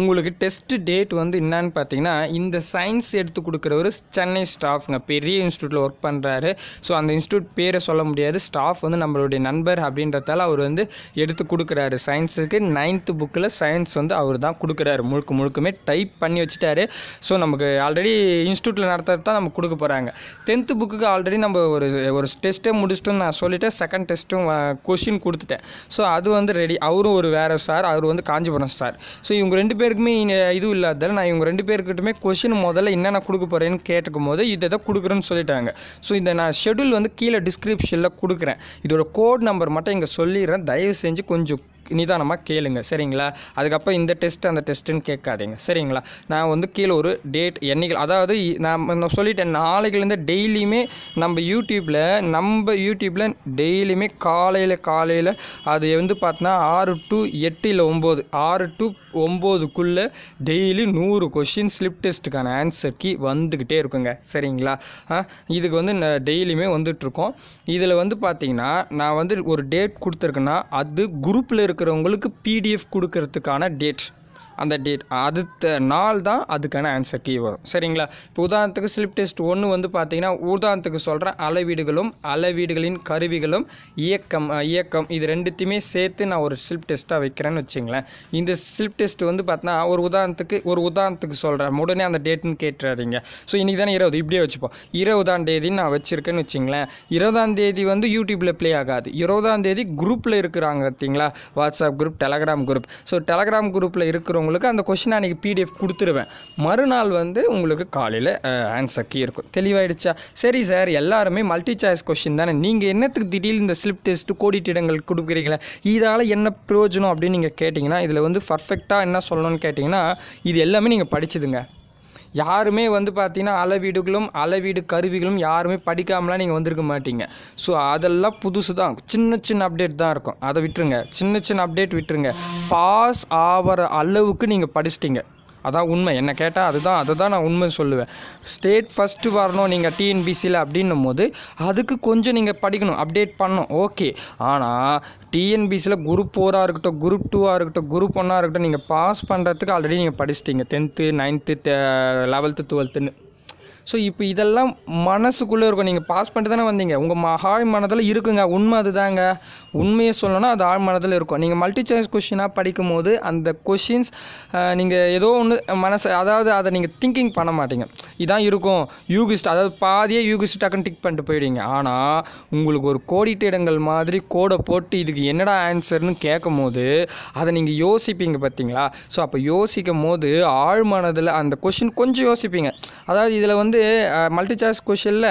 உங்களுக்கு டெஸ்ட் டேட் வந்து என்னன்னு பார்த்தீங்கன்னா இந்த சயின்ஸ் எடுத்து கொடுக்குறவர் சென்னை ஸ்டாஃப்ங்க பெரிய இன்ஸ்டியூட்டில் ஒர்க் பண்ணுறாரு ஸோ அந்த இன்ஸ்டியூட் பேரை சொல்ல முடியாது ஸ்டாஃப் வந்து நம்மளுடைய நண்பர் அப்படின்றதால அவர் வந்து எடுத்து கொடுக்குறாரு சயின்ஸுக்கு நைன்த்து புக்கில் சயின்ஸ் வந்து அவர் தான் கொடுக்குறாரு முழுக்க முழுக்குமே டைப் பண்ணி வச்சுட்டாரு ஸோ நமக்கு ஆல்ரெடி இன்ஸ்டியூட்டில் நடத்துறது தான் நம்ம கொடுக்க போகிறாங்க டென்த்து புக்குக்கு ஆல்ரெடி நம்ம ஒரு ஒரு டெஸ்ட்டே முடிச்சிட்டோம் நான் சொல்லிவிட்டேன் செகண்ட் டெஸ்ட்டும் கொஷின் கொடுத்துட்டேன் ஸோ அது வந்து ரெடி அவரும் ஒரு வேறு சார் அவர் வந்து காஞ்சிபுரம் சார் ஸோ இவங்க ரெண்டு பேருக்குமே இதுவும் இல்லாததால் நான் இவங்க ரெண்டு பேருக்கிட்டமே கொஷின் முதல்ல என்னென்ன கொடுக்க போகிறேன்னு கேட்டுக்கும் போது இதை தான் கொடுக்குறேன்னு சொல்லிட்டாங்க ஸோ இந்த நான் ஷெடியூல் வந்து கீழே டிஸ்கிரிப்ஷனில் கொடுக்குறேன் இதோட கோட் நம்பர் மட்டும் இங்கே சொல்லிடுறேன் தயவு செஞ்சு கொஞ்சம் நிதானமாக கேளுங்க சரிங்களா அதுக்கப்புறம் இந்த டெஸ்ட் அந்த டெஸ்ட்டுன்னு கேட்காதீங்க சரிங்களா நான் வந்து கீழே ஒரு டேட் என்னைக்கு அதாவது நான் சொல்லிட்டேன் நாளைக்குலேருந்து டெய்லியுமே நம்ம யூடியூப்பில் நம்ம யூடியூப்பில் டெய்லியுமே காலையில் காலையில் அது வந்து பார்த்தோன்னா ஆறு டு எட்டு இல்லை ஒம்பது ஆறு டு ஒம்போதுக்குள்ளே டெய்லி நூறு கொஷின் ஸ்லிப் டெஸ்ட்டுக்கான ஆன்சர் கீ வந்துக்கிட்டே இருக்குங்க சரிங்களா இதுக்கு வந்து நான் டெய்லியுமே வந்துட்டுருக்கோம் இதில் வந்து பார்த்திங்கன்னா நான் வந்து ஒரு டேட் கொடுத்துருக்கேன்னா அது குரூப்பில் இருக்க இருக்கிறவங்களுக்கு பிடிஎஃப் கொடுக்கறதுக்கான டேட் அந்த டேட் அடுத்த நாள் தான் அதுக்கான ஆன்சர் கீ வரும் சரிங்களா இப்போ உதாரணத்துக்கு ஸ்லிப் டெஸ்ட் ஒன்று வந்து பார்த்தீங்கன்னா உதாரணத்துக்கு சொல்கிறேன் அளவீடுகளும் அளவீடுகளின் கருவிகளும் இயக்கம் இயக்கம் இது ரெண்டுத்தையுமே சேர்த்து நான் ஒரு ஸ்லிப் டெஸ்ட்டாக வைக்கிறேன்னு வச்சுங்களேன் இந்த ஸ்லிப் டெஸ்ட் வந்து பார்த்தீங்கன்னா ஒரு உதாரணத்துக்கு ஒரு உதாரணத்துக்கு சொல்கிறேன் உடனே அந்த டேட்டுன்னு கேட்டுறாதீங்க ஸோ இன்றைக்கி தானே இருபது இப்படியே வச்சுப்போம் இருபதாம் தேதின்னு நான் வச்சுருக்கேன்னு வச்சுங்களேன் இருபதாம் தேதி வந்து யூடியூப்பில் ப்ளே ஆகாது இருபதாம் தேதி குரூப்பில் இருக்கிறாங்க பார்த்தீங்களா WhatsApp group Telegram group so Telegram குரூப்பில் இருக்கிறவங்க உங்களுக்கு அந்த கொஷினை அன்றைக்கி பிடிஎஃப் கொடுத்துருவேன் மறுநாள் வந்து உங்களுக்கு காலையில் ஆன்சர் கீ இருக்கும் தெளிவாயிடுச்சா சரி சார் எல்லாருமே மல்டி சாய்ஸ் கொஷின் தானே நீங்கள் என்னத்துக்கு திடீர்னு இந்த ஸ்லிப் டெஸ்ட்டு கோடிட்டிடங்கள் கொடுக்குறீங்களா இதால் என்ன பிரயோஜனம் அப்படின்னு நீங்கள் கேட்டிங்கன்னா இதில் வந்து பர்ஃபெக்டாக என்ன சொல்லணும்னு கேட்டிங்கன்னா இது எல்லாமே நீங்கள் படிச்சுதுங்க யாருமே வந்து பார்த்தீங்கன்னா அளவீடுகளும் அளவீடு கருவிகளும் யாருமே படிக்காமலாம் நீங்கள் வந்திருக்க மாட்டீங்க ஸோ அதெல்லாம் புதுசு தான் சின்ன சின்ன அப்டேட் தான் இருக்கும் அதை விட்டுருங்க சின்ன சின்ன அப்டேட் விட்டுருங்க பாஸ் ஆகிற அளவுக்கு நீங்கள் படிச்சிட்டிங்க அதான் உண்மை என்னை கேட்டால் அதுதான் அதை தான் நான் உண்மை சொல்லுவேன் ஸ்டேட் ஃபஸ்ட்டு வரணும் நீங்கள் டிஎன்பிசியில் அப்படின்னும் போது அதுக்கு கொஞ்சம் நீங்கள் படிக்கணும் அப்டேட் பண்ணணும் ஓகே ஆனால் டிஎன்பிசியில் குரூப் ஃபோராக இருக்கட்டும் குரூப் டூவாக இருக்கட்டும் குரூப் ஒன்னாக இருக்கட்டும் நீங்கள் பாஸ் பண்ணுறதுக்கு ஆல்ரெடி நீங்கள் படிச்சிட்டிங்க டென்த்து நைன்த்து லெவல்த்து டுவெல்த்துன்னு uh, ஸோ இப்போ இதெல்லாம் மனசுக்குள்ளே இருக்கும் நீங்கள் பாஸ் பண்ணிட்டு தானே வந்தீங்க உங்கள் ம ஆழ் மனதில் இருக்குங்க உண்மை அதுதாங்க உண்மையை சொல்லணும்னா அது ஆழ் மனதில் இருக்கும் நீங்கள் மல்டி சாய்ஸ் கொஷினாக படிக்கும் போது அந்த கொஷின்ஸ் நீங்கள் ஏதோ ஒன்று மனசு அதாவது அதை நீங்கள் திங்கிங் பண்ண மாட்டீங்க இதான் இருக்கும் யூகிஸ்ட் அதாவது பாதியே யூகிஸ்ட் டக்குன்னு டிக் பண்ணிட்டு போயிடுங்க ஆனால் உங்களுக்கு ஒரு கோடிட்டிடங்கள் மாதிரி கோடை போட்டு இதுக்கு என்னடா ஆன்சர்னு கேட்கும் போது அதை நீங்கள் யோசிப்பீங்க பார்த்தீங்களா ஸோ அப்போ யோசிக்கும் போது ஆழ்மனதில் அந்த கொஷின் கொஞ்சம் யோசிப்பீங்க அதாவது இதில் வந்து வந்து மல்டி சாய்ஸ் கொஷனில்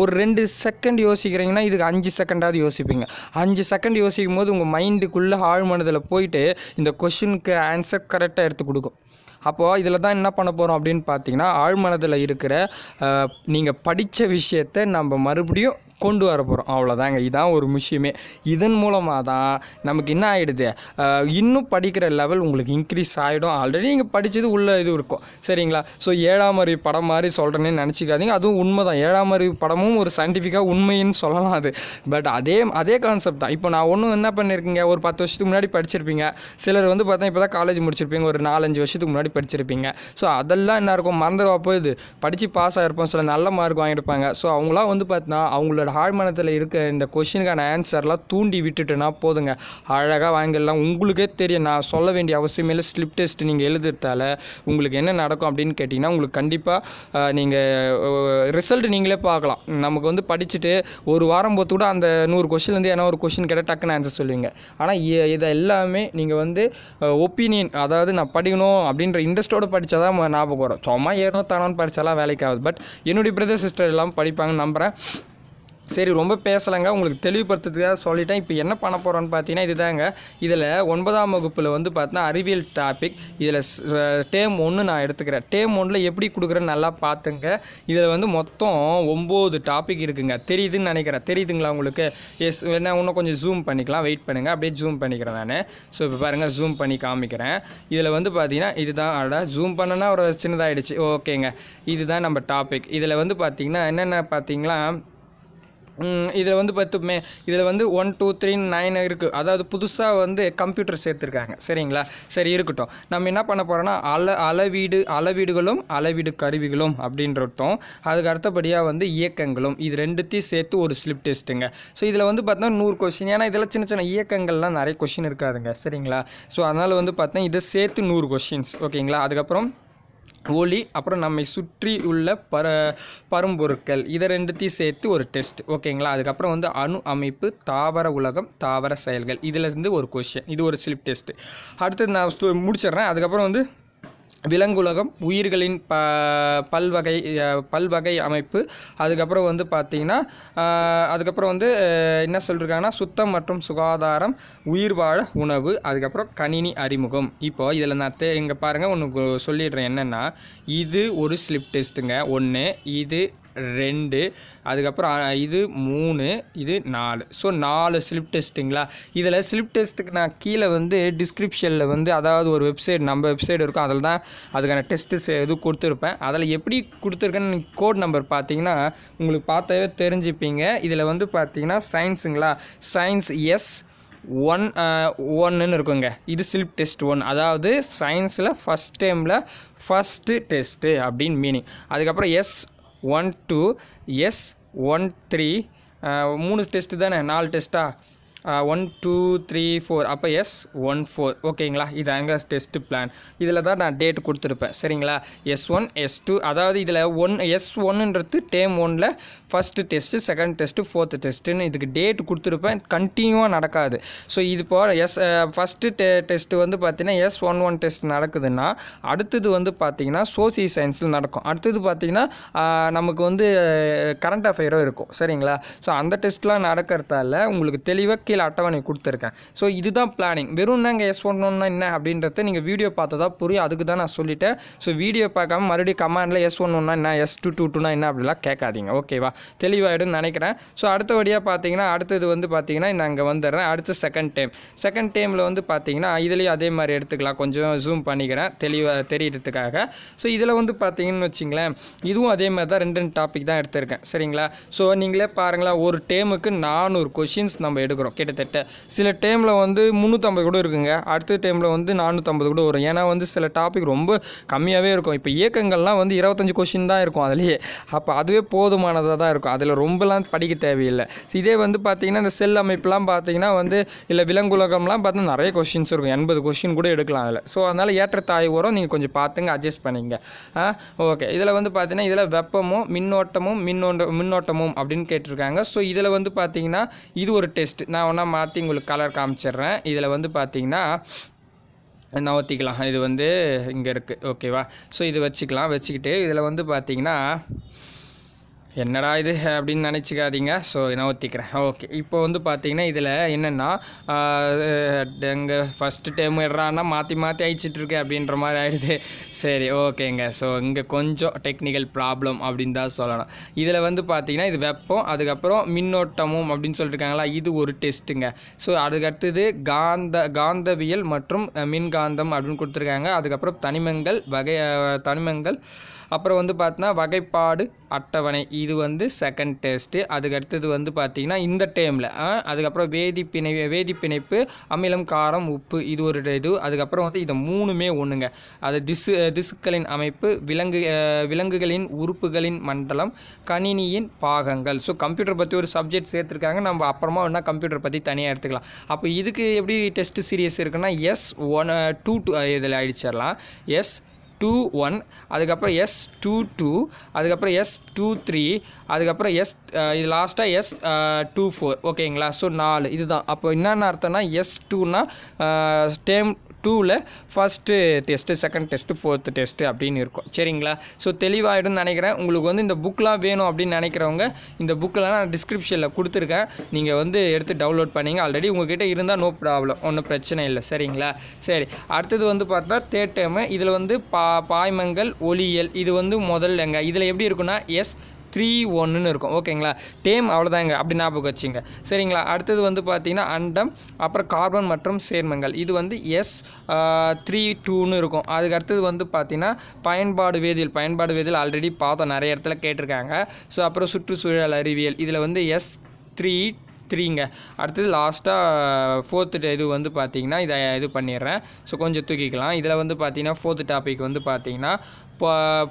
ஒரு ரெண்டு செகண்ட் யோசிக்கிறீங்கன்னா இதுக்கு அஞ்சு செகண்டாவது யோசிப்பீங்க அஞ்சு செகண்ட் யோசிக்கும் போது உங்கள் மைண்டுக்குள்ளே ஆழ்மனதில் போயிட்டு இந்த கொஷினுக்கு ஆன்சர் கரெக்டாக எடுத்து கொடுக்கும் அப்போது இதில் தான் என்ன பண்ண போகிறோம் அப்படின்னு பார்த்தீங்கன்னா ஆழ்மனதில் இருக்கிற நீங்கள் படித்த விஷயத்தை நம்ம மறுபடியும் கொண்டு வர போகிறோம் அவ்வளோதாங்க இதான் ஒரு விஷயமே இதன் மூலமாக தான் நமக்கு என்ன ஆகிடுது இன்னும் படிக்கிற லெவல் உங்களுக்கு இன்க்ரீஸ் ஆகிடும் ஆல்ரெடி நீங்கள் படித்தது உள்ள இது இருக்கும் சரிங்களா ஸோ ஏழாம் அறிவு படம் மாதிரி சொல்கிறேன்னு நினச்சிக்காதீங்க அதுவும் உண்மை தான் ஏழாம் அறிவு படமும் ஒரு சயின்டிஃபிக்காக உண்மைன்னு சொல்லலாம் அது பட் அதே அதே கான்செப்ட் தான் இப்போ நான் ஒன்றும் என்ன பண்ணியிருக்கீங்க ஒரு பத்து வருஷத்துக்கு முன்னாடி படிச்சிருப்பீங்க சிலர் வந்து பார்த்தீங்கன்னா இப்போ தான் காலேஜ் முடிச்சிருப்பீங்க ஒரு நாலஞ்சு வருஷத்துக்கு முன்னாடி படிச்சிருப்பீங்க ஸோ அதெல்லாம் என்ன இருக்கும் மறந்துடுவா போகுது படித்து பாஸ் ஆகிருப்போம் சில நல்ல மார்க் வாங்கியிருப்பாங்க ஸோ அவங்களாம் வந்து பார்த்தீங்கன்னா அவங்களோட உங்களோட ஆழ்மனத்தில் இருக்க இந்த கொஷினுக்கான ஆன்சர்லாம் தூண்டி விட்டுட்டுனா போதுங்க அழகாக வாங்கிடலாம் உங்களுக்கே தெரியும் நான் சொல்ல வேண்டிய அவசியமே இல்லை ஸ்லிப் டெஸ்ட் நீங்கள் எழுதுறதால உங்களுக்கு என்ன நடக்கும் அப்படின்னு கேட்டிங்கன்னா உங்களுக்கு கண்டிப்பாக நீங்கள் ரிசல்ட் நீங்களே பார்க்கலாம் நமக்கு வந்து படிச்சுட்டு ஒரு வாரம் போத்து கூட அந்த நூறு கொஷின்லேருந்து ஏன்னா ஒரு கொஷின் கேட்டால் டக்குன்னு ஆன்சர் சொல்லுவீங்க ஆனால் இதை எல்லாமே நீங்கள் வந்து ஒப்பீனியன் அதாவது நான் படிக்கணும் அப்படின்ற இன்ட்ரெஸ்ட்டோடு படித்தா தான் ஞாபகம் வரும் சும்மா ஏறணும் தானோன்னு படித்தாலாம் வேலைக்கு ஆகுது பட் என்னுடைய பிரதர் சிஸ்டர் எல்லாம் படிப்பாங்கன்னு நம்புகிறேன் சரி ரொம்ப பேசலைங்க உங்களுக்கு தெளிவுபடுத்துறதுக்காக சொல்லிட்டேன் இப்போ என்ன பண்ண போகிறோன்னு பார்த்தீங்கன்னா இதுதாங்க இதில் ஒன்பதாம் வகுப்பில் வந்து பார்த்தீங்கன்னா அறிவியல் டாபிக் இதில் டேம் ஒன்று நான் எடுத்துக்கிறேன் டேம் ஒன்றில் எப்படி கொடுக்குறேன்னு நல்லா பார்த்துங்க இதில் வந்து மொத்தம் ஒம்பது டாபிக் இருக்குங்க தெரியுதுன்னு நினைக்கிறேன் தெரியுதுங்களா உங்களுக்கு எஸ் என்ன இன்னும் கொஞ்சம் ஜூம் பண்ணிக்கலாம் வெயிட் பண்ணுங்கள் அப்படியே ஜூம் பண்ணிக்கிறேன் நான் ஸோ இப்போ பாருங்கள் ஜூம் பண்ணி காமிக்கிறேன் இதில் வந்து பார்த்தீங்கன்னா இதுதான் அட ஜூம் பண்ணனா ஒரு சின்னதாகிடுச்சு ஓகேங்க இதுதான் நம்ம டாபிக் இதில் வந்து பார்த்திங்கன்னா என்னென்ன பார்த்திங்கன்னா இதில் வந்து மே இதில் வந்து ஒன் டூ த்ரீ நைன் இருக்குது அதாவது புதுசாக வந்து கம்ப்யூட்டர் சேர்த்துருக்காங்க சரிங்களா சரி இருக்கட்டும் நம்ம என்ன பண்ண போகிறோன்னா அள அளவீடு அளவீடுகளும் அளவீடு கருவிகளும் அப்படின்றதும் அதுக்கு அடுத்தபடியாக வந்து இயக்கங்களும் இது ரெண்டுத்தையும் சேர்த்து ஒரு ஸ்லிப் டெஸ்ட்டுங்க ஸோ இதில் வந்து பார்த்தோன்னா நூறு கொஷின் ஏன்னா இதில் சின்ன சின்ன இயக்கங்கள்லாம் நிறைய கொஷின் இருக்காதுங்க சரிங்களா ஸோ அதனால் வந்து பார்த்தோன்னா இதை சேர்த்து நூறு கொஷின்ஸ் ஓகேங்களா அதுக்கப்புறம் ஒளி அப்புறம் நம்மை சுற்றி உள்ள பர பரும்பொருட்கள் இதை ரெண்டுத்தையும் சேர்த்து ஒரு டெஸ்ட் ஓகேங்களா அதுக்கப்புறம் வந்து அணு அமைப்பு தாவர உலகம் தாவர செயல்கள் இருந்து ஒரு கொஷின் இது ஒரு ஸ்லிப் டெஸ்ட்டு அடுத்தது நான் முடிச்சிடுறேன் அதுக்கப்புறம் வந்து விலங்குலகம் உயிர்களின் ப பல்வகை பல்வகை அமைப்பு அதுக்கப்புறம் வந்து பார்த்திங்கன்னா அதுக்கப்புறம் வந்து என்ன சொல்லியிருக்காங்கன்னா சுத்தம் மற்றும் சுகாதாரம் உயிர் வாழ உணவு அதுக்கப்புறம் கணினி அறிமுகம் இப்போது இதில் நான் தே இங்கே பாருங்கள் ஒன்று சொல்லிடுறேன் என்னென்னா இது ஒரு ஸ்லிப் டெஸ்ட்டுங்க ஒன்று இது ரெண்டு அதுக்கப்புறம் இது மூணு இது நாலு ஸோ நாலு ஸ்லிப் டெஸ்ட்டுங்களா இதில் ஸ்லிப் டெஸ்ட்டுக்கு நான் கீழே வந்து டிஸ்கிரிப்ஷனில் வந்து அதாவது ஒரு வெப்சைட் நம்ம வெப்சைட் இருக்கும் அதில் தான் அதுக்கான டெஸ்ட்டு இது கொடுத்துருப்பேன் அதில் எப்படி கொடுத்துருக்கேன்னு கோட் நம்பர் பார்த்தீங்கன்னா உங்களுக்கு பார்த்தாவே தெரிஞ்சுப்பீங்க இதில் வந்து பார்த்தீங்கன்னா சயின்ஸுங்களா சயின்ஸ் எஸ் ஒன் ஒன்றுன்னு இருக்குங்க இது ஸ்லிப் டெஸ்ட் ஒன் அதாவது சயின்ஸில் ஃபஸ்ட் டைமில் ஃபஸ்ட்டு டெஸ்ட்டு அப்படின்னு மீனிங் அதுக்கப்புறம் S one two S one three மூணு டெஸ்ட்டு தானே நாலு டெஸ்ட்டா ஒன் டூ த்ரீ ஃபோர் அப்போ எஸ் ஒன் ஃபோர் ஓகேங்களா இது எங்கள் டெஸ்ட்டு பிளான் இதில் தான் நான் டேட் கொடுத்துருப்பேன் சரிங்களா எஸ் ஒன் எஸ் டூ அதாவது இதில் ஒன் எஸ் ஒன்னுன்றது டேம் ஒனில் first test second test fourth டெஸ்ட்டுன்னு இதுக்கு டேட் கொடுத்துருப்பேன் கண்டினியூவாக நடக்காது ஸோ இது போ எஸ் ஃபஸ்ட்டு டெ டெஸ்ட்டு வந்து பார்த்திங்கன்னா எஸ் ஒன் ஒன் டெஸ்ட் நடக்குதுன்னா அடுத்தது வந்து பார்த்திங்கன்னா சோசியல் சயின்ஸில் நடக்கும் அடுத்தது பார்த்திங்கன்னா நமக்கு வந்து கரண்ட் அஃபேரும் இருக்கும் சரிங்களா ஸோ அந்த டெஸ்ட்லாம் நடக்கிறதால உங்களுக்கு தெளிவாக கீழே அட்டவணை கொடுத்துருக்கேன் ஸோ இதுதான் பிளானிங் வெறும் நாங்கள் எஸ் ஒன்றுன்னா என்ன அப்படின்றத நீங்கள் வீடியோ பார்த்ததா புரியும் அதுக்கு தான் நான் சொல்லிட்டேன் ஸோ வீடியோ பார்க்காம மறுபடியும் கமாண்டில் எஸ் ஒன்றுனா என்ன எஸ் டூ டூ டூனா என்ன அப்படிலாம் கேட்காதீங்க ஓகேவா தெளிவாயிடும்னு நினைக்கிறேன் ஸோ அடுத்தபடியாக பார்த்தீங்கன்னா அடுத்தது வந்து பார்த்தீங்கன்னா அங்கே வந்துடுறேன் அடுத்த செகண்ட் டைம் செகண்ட் டைமில் வந்து பார்த்தீங்கன்னா இதுலேயும் அதே மாதிரி எடுத்துக்கலாம் கொஞ்சம் ஜூம் பண்ணிக்கிறேன் தெளிவாக தெரியறதுக்காக ஸோ இதில் வந்து பார்த்தீங்கன்னு வச்சிங்களேன் இதுவும் அதே மாதிரி தான் ரெண்டு ரெண்டு டாபிக் தான் எடுத்திருக்கேன் சரிங்களா ஸோ நீங்களே பாருங்களேன் ஒரு டேமுக்கு நானூறு கொஷின்ஸ் நம்ம எடுக்கிறோம் கிட்டத்தட்ட சில டைமில் வந்து முந்நூற்றம்பது கூட இருக்குங்க அடுத்த டைமில் வந்து நானூற்றம்பது கூட வரும் ஏன்னா வந்து சில டாபிக் ரொம்ப கம்மியாகவே இருக்கும் இப்போ இயக்கங்கள்லாம் வந்து இருபத்தஞ்சி கொஷின் தான் இருக்கும் அதுலேயே அப்போ அதுவே போதுமானதாக தான் இருக்கும் அதில் ரொம்பலாம் படிக்க தேவையில்லை இதே வந்து பார்த்திங்கன்னா இந்த செல் அமைப்புலாம் பார்த்திங்கன்னா வந்து இல்லை விலங்குலகம்லாம் பார்த்தா நிறைய கொஷின்ஸ் இருக்கும் எண்பது கொஷின் கூட எடுக்கலாம் அதில் ஸோ அதனால் ஏற்ற தாய் உரம் நீங்கள் கொஞ்சம் பார்த்துங்க அட்ஜஸ்ட் பண்ணிங்க ஓகே இதில் வந்து பார்த்திங்கன்னா இதில் வெப்பமும் மின்னோட்டமும் மின்னோட்ட மின்னோட்டமும் அப்படின்னு கேட்டிருக்காங்க ஸோ இதில் வந்து பார்த்திங்கன்னா இது ஒரு டெஸ்ட் நான் ஒன்றா மாற்றி உங்களுக்கு கலர் காமிச்சிடுறேன் இதில் வந்து பார்த்திங்கன்னா ஊற்றிக்கலாம் இது வந்து இங்கே இருக்குது ஓகேவா ஸோ இது வச்சுக்கலாம் வச்சுக்கிட்டு இதில் வந்து பார்த்திங்கன்னா என்னடா இது அப்படின்னு நினச்சிக்காதீங்க ஸோ நான் ஒத்திக்கிறேன் ஓகே இப்போ வந்து பார்த்தீங்கன்னா இதில் என்னென்னா எங்கள் ஃபஸ்ட்டு டைம் இடறான்னா மாற்றி மாற்றி அழிச்சிட்ருக்கு அப்படின்ற மாதிரி ஆகிடுது சரி ஓகேங்க ஸோ இங்கே கொஞ்சம் டெக்னிக்கல் ப்ராப்ளம் அப்படின்னு தான் சொல்லலாம் இதில் வந்து பார்த்தீங்கன்னா இது வெப்பம் அதுக்கப்புறம் மின்னோட்டமும் அப்படின்னு சொல்லியிருக்காங்களா இது ஒரு டெஸ்ட்டுங்க ஸோ அதுக்கடுத்தது காந்த காந்தவியல் மற்றும் மின்காந்தம் அப்படின்னு கொடுத்துருக்காங்க அதுக்கப்புறம் தனிமங்கள் வகை தனிமங்கள் அப்புறம் வந்து பார்த்தீங்கன்னா வகைப்பாடு அட்டவணை இது வந்து செகண்ட் டெஸ்ட்டு அதுக்கு அடுத்தது வந்து பார்த்திங்கன்னா இந்த டைமில் அதுக்கப்புறம் வேதி பிணை அமிலம் காரம் உப்பு இது ஒரு இது அதுக்கப்புறம் வந்து இதை மூணுமே ஒன்றுங்க அது திசு திசுக்களின் அமைப்பு விலங்கு விலங்குகளின் உறுப்புகளின் மண்டலம் கணினியின் பாகங்கள் ஸோ கம்ப்யூட்டர் பற்றி ஒரு சப்ஜெக்ட் சேர்த்துருக்காங்க நம்ம அப்புறமா வேணால் கம்ப்யூட்டர் பற்றி தனியாக எடுத்துக்கலாம் அப்போ இதுக்கு எப்படி டெஸ்ட்டு சீரியஸ் இருக்குன்னா எஸ் ஒன் டூ டூ இதில் அடிச்சிடலாம் எஸ் டூ ஒன் அதுக்கப்புறம் எஸ் டூ டூ அதுக்கப்புறம் எஸ் டூ த்ரீ அதுக்கப்புறம் எஸ் இது லாஸ்ட்டாக எஸ் டூ ஃபோர் ஓகேங்களா ஸோ நாலு இதுதான் அப்போ என்னென்ன அர்த்தம்னா எஸ் டூனா டேம் டூவில் first test second test fourth test அப்படின்னு இருக்கும் சரிங்களா ஸோ தெளிவாகிடும்னு நினைக்கிறேன் உங்களுக்கு வந்து இந்த புக்கெலாம் வேணும் அப்படின்னு நினைக்கிறவங்க இந்த புக்கெலாம் நான் டிஸ்கிரிப்ஷனில் கொடுத்துருக்கேன் நீங்கள் வந்து எடுத்து டவுன்லோட் பண்ணிங்க ஆல்ரெடி உங்கள்கிட்ட இருந்தால் நோ ப்ராப்ளம் ஒன்றும் பிரச்சனை இல்லை சரிங்களா சரி அடுத்தது வந்து பார்த்தா தேர்ட் டேர்மு இதில் வந்து பா பாய்மங்கள் ஒலியல் இது வந்து முதல்லங்க இதில் எப்படி இருக்குன்னா எஸ் த்ரீ ஒன்றுன்னு இருக்கும் ஓகேங்களா டேம் அவ்வளோதாங்க அப்படி ஞாபகம் வச்சுங்க சரிங்களா அடுத்தது வந்து பார்த்திங்கன்னா அண்டம் அப்புறம் கார்பன் மற்றும் சேர்மங்கள் இது வந்து எஸ் த்ரீ டூன்னு இருக்கும் அதுக்கு அடுத்தது வந்து பார்த்திங்கன்னா பயன்பாடு வேதியியல் பயன்பாடு வேதியில் ஆல்ரெடி பார்த்தோம் நிறைய இடத்துல கேட்டிருக்காங்க ஸோ அப்புறம் சுற்றுச்சூழல் அறிவியல் இதில் வந்து எஸ் த்ரீ த்ரீங்க அடுத்தது லாஸ்ட்டாக ஃபோர்த்து இது வந்து பார்த்திங்கன்னா இதை இது பண்ணிடுறேன் ஸோ கொஞ்சம் தூக்கிக்கலாம் இதில் வந்து பார்த்திங்கன்னா ஃபோர்த்து டாபிக் வந்து பார்த்திங்கன்னா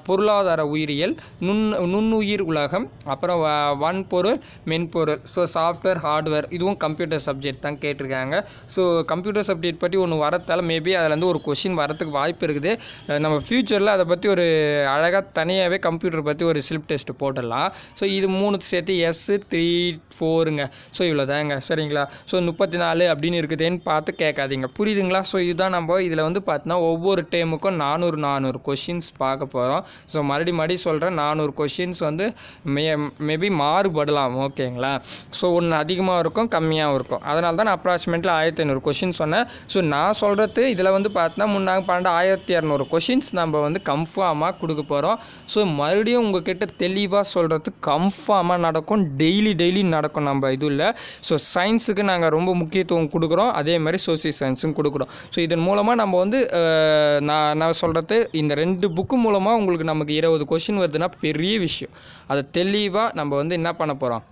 பொருளாதார உயிரியல் நுண் நுண்ணுயிர் உலகம் அப்புறம் வன்பொருள் மென்பொருள் ஸோ சாஃப்ட்வேர் ஹார்ட்வேர் இதுவும் கம்ப்யூட்டர் சப்ஜெக்ட் தான் கேட்டிருக்காங்க ஸோ கம்ப்யூட்டர் சப்ஜெக்ட் பற்றி ஒன்று வரத்தால் மேபி அதில் வந்து ஒரு கொஷின் வரத்துக்கு வாய்ப்பு இருக்குது நம்ம ஃப்யூச்சரில் அதை பற்றி ஒரு அழகாக தனியாகவே கம்ப்யூட்டர் பற்றி ஒரு ஸ்லிப் டெஸ்ட் போட்டுடலாம் ஸோ இது மூணு சேர்த்து எஸ் த்ரீ ஃபோருங்க ஸோ இவ்வளோ தாங்க சரிங்களா ஸோ முப்பத்தி நாலு அப்படின்னு இருக்குதுன்னு பார்த்து கேட்காதீங்க புரியுதுங்களா ஸோ இதுதான் நம்ம இதில் வந்து பார்த்தோன்னா ஒவ்வொரு டைமுக்கும் நானூறு நானூறு கொஷின்ஸ் பார்க்க பார்க்க போகிறோம் ஸோ மறுபடி மறுபடி சொல்கிறேன் நானூறு கொஷின்ஸ் வந்து மே மேபி மாறுபடலாம் ஓகேங்களா ஸோ ஒன்று அதிகமாக இருக்கும் கம்மியாகவும் இருக்கும் அதனால தான் நான் அப்ராக்சிமேட்லி ஆயிரத்தி ஐநூறு கொஷின் சொன்னேன் ஸோ நான் சொல்கிறது இதில் வந்து பார்த்தீங்கன்னா முன்னாங்க பன்னெண்டு ஆயிரத்தி இரநூறு கொஷின்ஸ் நம்ம வந்து கம்ஃபார்மாக கொடுக்க போகிறோம் ஸோ மறுபடியும் உங்ககிட்ட தெளிவாக சொல்கிறது கன்ஃபார்மாக நடக்கும் டெய்லி டெய்லி நடக்கும் நம்ம இது இல்லை ஸோ சயின்ஸுக்கு நாங்கள் ரொம்ப முக்கியத்துவம் கொடுக்குறோம் அதே மாதிரி சோசியல் சயின்ஸும் கொடுக்குறோம் ஸோ இதன் மூலமாக நம்ம வந்து நான் நான் சொல்கிறது இந்த ரெண்டு புக்கு மூலம் மூலமாக உங்களுக்கு நமக்கு இருபது கொஷின் வருதுன்னா பெரிய விஷயம் அதை தெளிவாக நம்ம வந்து என்ன பண்ண போகிறோம்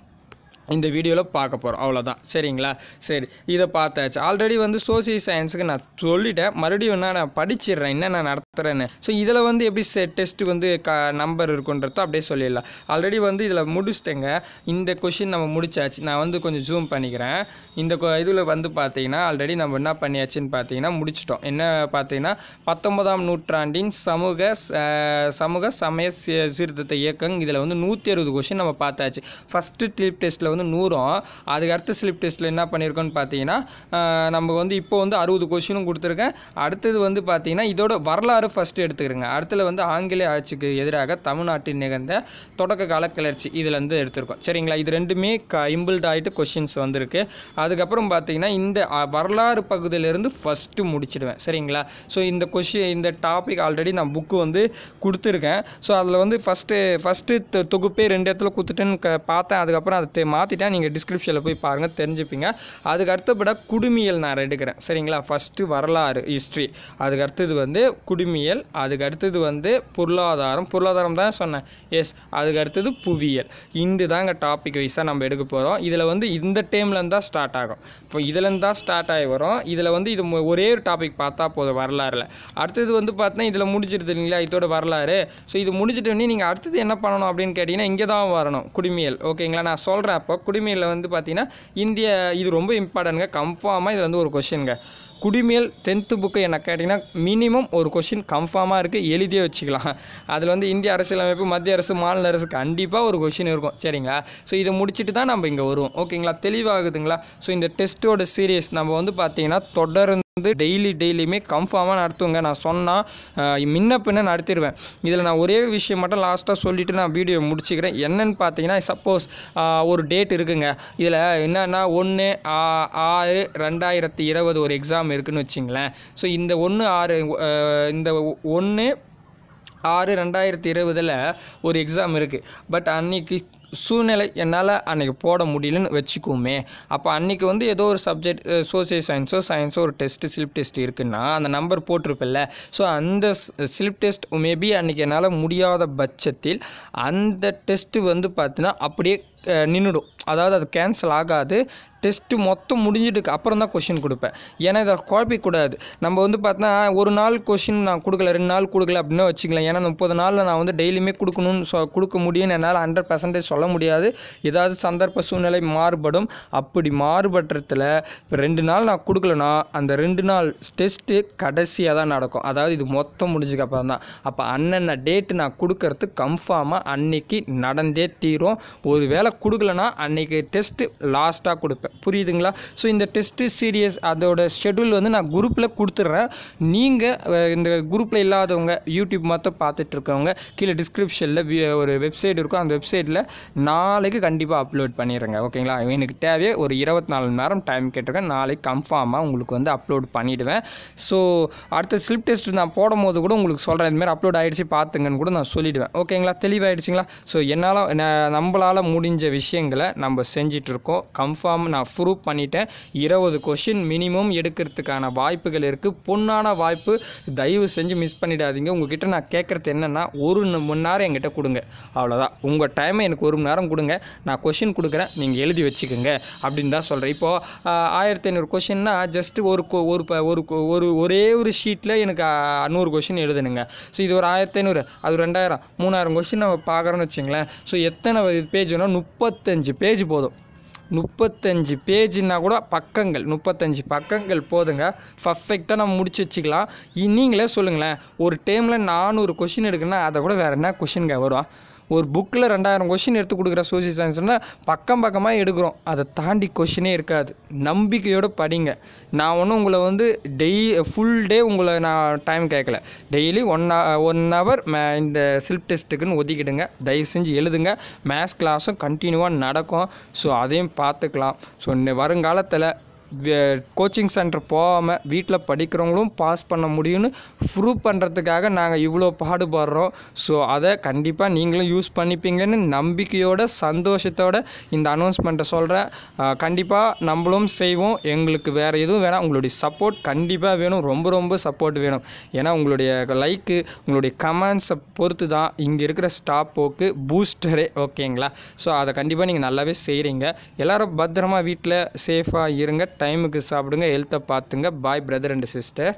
இந்த வீடியோவில் பார்க்க போகிறோம் அவ்வளோதான் சரிங்களா சரி இதை பார்த்தாச்சு ஆல்ரெடி வந்து சோசியல் சயின்ஸுக்கு நான் சொல்லிட்டேன் மறுபடியும் என்ன நான் படிச்சிடுறேன் என்ன நான் நடத்துகிறேன்னு ஸோ இதில் வந்து எப்படி செ டெஸ்ட்டு வந்து க நம்பர் இருக்குன்றதோ அப்படியே சொல்லிடலாம் ஆல்ரெடி வந்து இதில் முடிச்சுட்டேங்க இந்த கொஷின் நம்ம முடிச்சாச்சு நான் வந்து கொஞ்சம் ஜூம் பண்ணிக்கிறேன் இந்த இதில் வந்து பார்த்தீங்கன்னா ஆல்ரெடி நம்ம என்ன பண்ணியாச்சுன்னு பார்த்தீங்கன்னா முடிச்சிட்டோம் என்ன பார்த்தீங்கன்னா பத்தொன்பதாம் நூற்றாண்டின் சமூக சமூக சமய சீர்திருத்த இயக்கம் இதில் வந்து நூற்றி அறுபது கொஷின் நம்ம பார்த்தாச்சு ஃபஸ்ட்டு டிலிப் டெஸ்ட்டில் வந்து நூறும் அதுக்கு அடுத்த ஸ்லிப் டெஸ்ட்டில் என்ன பண்ணியிருக்கோன்னு பார்த்தீங்கன்னா நமக்கு வந்து இப்போ வந்து அறுபது கொஷினும் கொடுத்துருக்கேன் அடுத்தது வந்து பார்த்தீங்கன்னா இதோட வரலாறு ஃபஸ்ட்டு எடுத்துக்கிறேங்க அடுத்தது வந்து ஆங்கிலேய ஆட்சிக்கு எதிராக தமிழ்நாட்டில் நிகழ்ந்த தொடக்க கால கிளர்ச்சி இதிலேருந்து எடுத்திருக்கோம் சரிங்களா இது ரெண்டுமே க இம்பிள்ட் ஆகிட்டு கொஷின்ஸ் வந்திருக்கு அதுக்கப்புறம் பார்த்தீங்கன்னா இந்த வரலாறு பகுதியிலேருந்து ஃபஸ்ட்டு முடிச்சிடுவேன் சரிங்களா ஸோ இந்த கொஷின் இந்த டாபிக் ஆல்ரெடி நான் புக்கு வந்து கொடுத்துருக்கேன் ஸோ அதில் வந்து ஃபஸ்ட்டு ஃபஸ்ட்டு தொகுப்பே ரெண்டு இடத்துல கொடுத்துட்டுன்னு பார்த்தேன் அதுக்கப்புறம் அதை மாற்றி பார்த்துட்டா நீங்கள் டிஸ்கிரிப்ஷனில் போய் பாருங்கள் தெரிஞ்சுப்பீங்க அதுக்கு அடுத்தபட குடுமியல் நான் எடுக்கிறேன் சரிங்களா ஃபஸ்ட்டு வரலாறு ஹிஸ்ட்ரி அதுக்கு அடுத்தது வந்து குடுமியல் அதுக்கு அடுத்தது வந்து பொருளாதாரம் பொருளாதாரம் தான் சொன்னேன் எஸ் அதுக்கு அடுத்தது புவியியல் இந்த தாங்க டாபிக் வைஸாக நம்ம எடுக்க போகிறோம் இதில் வந்து இந்த டேம்லேருந்து தான் ஸ்டார்ட் ஆகும் இப்போ இதுலேருந்து தான் ஸ்டார்ட் ஆகி வரும் இதில் வந்து இது ஒரே ஒரு டாபிக் பார்த்தா போதும் வரலாறுல அடுத்தது வந்து பார்த்தா இதில் முடிச்சிருது இல்லைங்களா இதோட வரலாறு ஸோ இது முடிச்சிட்டோன்னே நீங்கள் அடுத்தது என்ன பண்ணணும் அப்படின்னு கேட்டிங்கன்னா இங்கே தான் வரணும் குடிமியல் ஓகேங்களா நான் சொல்கிறேன் அப்போ வரும் குடிமையில் வந்து பார்த்திங்கன்னா இந்திய இது ரொம்ப இம்பார்ட்டன்ட்ங்க கன்ஃபார்மாக இது வந்து ஒரு கொஷினுங்க குடிமையல் டென்த்து புக்கு என்ன கேட்டிங்கன்னா மினிமம் ஒரு கொஷின் கன்ஃபார்மாக இருக்குது எழுதியே வச்சுக்கலாம் அதில் வந்து இந்திய அரசியலமைப்பு மத்திய அரசு மாநில அரசு கண்டிப்பாக ஒரு கொஷின் இருக்கும் சரிங்களா ஸோ இதை முடிச்சுட்டு தான் நம்ம இங்கே வருவோம் ஓகேங்களா தெளிவாகுதுங்களா ஸோ இந்த டெஸ்ட்டோட சீரியஸ் நம்ம வந்து பார்த்திங்கன்னா தொடர்ந்து வந்து டெய்லி டெய்லியுமே கன்ஃபார்மாக நடத்துவங்க நான் சொன்னால் முன்ன பின்ன நடத்திடுவேன் இதில் நான் ஒரே விஷயம் மட்டும் லாஸ்ட்டாக சொல்லிவிட்டு நான் வீடியோ முடிச்சுக்கிறேன் என்னென்னு பார்த்தீங்கன்னா சப்போஸ் ஒரு டேட் இருக்குங்க இதில் என்னென்னா ஒன்று ஆறு ரெண்டாயிரத்தி இருபது ஒரு எக்ஸாம் இருக்குதுன்னு வச்சிங்களேன் ஸோ இந்த ஒன்று ஆறு இந்த ஒன்று ஆறு ரெண்டாயிரத்தி இருபதில் ஒரு எக்ஸாம் இருக்குது பட் அன்னைக்கு சூழ்நிலை என்னால் அன்றைக்கி போட முடியலன்னு வச்சுக்குவோமே அப்போ அன்றைக்கி வந்து ஏதோ ஒரு சப்ஜெக்ட் சோசியல் சயின்ஸோ சயின்ஸோ ஒரு டெஸ்ட்டு ஸ்லிப் டெஸ்ட் இருக்குன்னா அந்த நம்பர் போட்டிருப்பில்ல ஸோ அந்த ஸ்லிப் டெஸ்ட் மேபி அன்றைக்கி என்னால் முடியாத பட்சத்தில் அந்த டெஸ்ட்டு வந்து பார்த்தீங்கன்னா அப்படியே நின்றுடும் அதாவது அது கேன்சல் ஆகாது டெஸ்ட்டு மொத்தம் முடிஞ்சிட்டு அப்புறம் தான் கொஷின் கொடுப்பேன் ஏன்னா இதை குழப்பிக்கூடாது நம்ம வந்து பார்த்தா ஒரு நாள் கொஷின் நான் கொடுக்கல ரெண்டு நாள் கொடுக்கல அப்படின்னா வச்சுக்கலாம் ஏன்னா முப்பது நாளில் நான் வந்து டெய்லியுமே கொடுக்கணும்னு சொ கொடுக்க முடியும்னு என்னால் ஹண்ட்ரட் பர்சன்டேஜ் சொல்ல முடியாது ஏதாவது சந்தர்ப்ப சூழ்நிலை மாறுபடும் அப்படி மாறுபடுறதுல இப்போ ரெண்டு நாள் நான் கொடுக்கலன்னா அந்த ரெண்டு நாள் டெஸ்ட்டு கடைசியாக தான் நடக்கும் அதாவது இது மொத்தம் முடிஞ்சுக்க அப்புறம் தான் அப்போ அன்னன்ன டேட்டு நான் கொடுக்கறது கன்ஃபார்மாக அன்னைக்கு நடந்தே தீரும் ஒரு வேளை கொடுக்கலனா அன்னைக்கு டெஸ்ட்டு லாஸ்ட்டாக கொடுப்பேன் புரியுதுங்களா ஸோ இந்த டெஸ்ட்டு சீரியஸ் அதோட ஷெடியூல் வந்து நான் குரூப்பில் கொடுத்துட்றேன் நீங்கள் இந்த குரூப்பில் இல்லாதவங்க யூடியூப் மட்டும் பார்த்துட்டு இருக்கவங்க கீழே டிஸ்கிரிப்ஷனில் ஒரு வெப்சைட் இருக்கும் அந்த வெப்சைட்டில் நாளைக்கு கண்டிப்பாக அப்லோட் பண்ணிடுறேங்க ஓகேங்களா எனக்கு தேவையே ஒரு இருபத்தி நாலு மணி நேரம் டைம் கேட்டிருக்கேன் நாளைக்கு கன்ஃபார்மாக உங்களுக்கு வந்து அப்லோட் பண்ணிவிடுவேன் ஸோ அடுத்த ஸ்லிப் டெஸ்ட் நான் போடும் போது கூட உங்களுக்கு சொல்கிறேன் இதுமாரி அப்லோட் ஆகிடுச்சு பார்த்துங்கன்னு கூட நான் சொல்லிவிடுவேன் ஓகேங்களா தெளிவாகிடுச்சிங்களா ஸோ என்னால் நம்மளால் முடிஞ்ச விஷயங்களை நம்ம செஞ்சிட்ருக்கோம் கன்ஃபார்ம் நான் ப்ரூவ் பண்ணிட்டேன் இருபது கொஷின் மினிமம் எடுக்கிறதுக்கான வாய்ப்புகள் இருக்குது பொண்ணான வாய்ப்பு தயவு செஞ்சு மிஸ் பண்ணிடாதீங்க உங்கள்கிட்ட நான் கேட்குறது என்னென்னா ஒரு மணி நேரம் என்கிட்ட கொடுங்க அவ்வளோதான் உங்கள் டைமை எனக்கு ஒரு ஒரு மணி நேரம் கொடுங்க நான் கொஷின் கொடுக்குறேன் நீங்கள் எழுதி வச்சுக்கோங்க அப்படின்னு தான் சொல்கிறேன் இப்போது ஆயிரத்தி ஐநூறு கொஷின்னா ஜஸ்ட்டு ஒரு ஒரு ஒரு ஒரே ஒரு ஷீட்டில் எனக்கு நூறு கொஷின் எழுதணுங்க ஸோ இது ஒரு ஆயிரத்தி ஐநூறு அது ரெண்டாயிரம் மூணாயிரம் கொஷின் நம்ம பார்க்குறோன்னு வச்சுங்களேன் ஸோ எத்தனை பேஜ் வேணும் முப்பத்தஞ்சு பேஜ் போதும் முப்பத்தஞ்சு பேஜ்னா கூட பக்கங்கள் முப்பத்தஞ்சு பக்கங்கள் போதுங்க பர்ஃபெக்டாக நம்ம முடிச்சு வச்சுக்கலாம் நீங்களே சொல்லுங்களேன் ஒரு டைமில் நானூறு கொஷின் எடுக்குன்னா அதை கூட வேறு என்ன கொஷினுங்க வரும் ஒரு புக்கில் ரெண்டாயிரம் கொஷின் எடுத்து கொடுக்குற சோசியல் சயின்ஸ்னால் பக்கம் பக்கமாக எடுக்கிறோம் அதை தாண்டி கொஷினே இருக்காது நம்பிக்கையோடு படிங்க நான் ஒன்றும் உங்களை வந்து டெய் ஃபுல் டே உங்களை நான் டைம் கேட்கல daily one one hour may இந்த சில்ப் டெஸ்ட்டுக்குன்னு ஒதுக்கிடுங்க தயவு செஞ்சு எழுதுங்க மேத்ஸ் கிளாஸும் கண்டினியூவாக நடக்கும் ஸோ அதையும் பார்த்துக்கலாம் ஸோ வருங்காலத்தில் கோச்சிங் சென்டர் போகாமல் வீட்டில் படிக்கிறவங்களும் பாஸ் பண்ண முடியும்னு ப்ரூவ் பண்ணுறதுக்காக நாங்கள் இவ்வளோ பாடுபடுறோம் ஸோ அதை கண்டிப்பாக நீங்களும் யூஸ் பண்ணிப்பீங்கன்னு நம்பிக்கையோட சந்தோஷத்தோட இந்த அனௌன்ஸ்மெண்ட்டை சொல்கிறேன் கண்டிப்பாக நம்மளும் செய்வோம் எங்களுக்கு வேறு எதுவும் வேணால் உங்களுடைய சப்போர்ட் கண்டிப்பாக வேணும் ரொம்ப ரொம்ப சப்போர்ட் வேணும் ஏன்னா உங்களுடைய லைக்கு உங்களுடைய கமெண்ட்ஸை பொறுத்து தான் இங்கே இருக்கிற ஸ்டாப்போக்கு பூஸ்டரே ஓகேங்களா ஸோ அதை கண்டிப்பாக நீங்கள் நல்லாவே செய்கிறீங்க எல்லோரும் பத்திரமா வீட்டில் சேஃபாக இருங்க டைமுக்கு சாப்பிடுங்க ஹெல்த்தை பார்த்துங்க பாய் பிரதர் அண்ட் சிஸ்டர்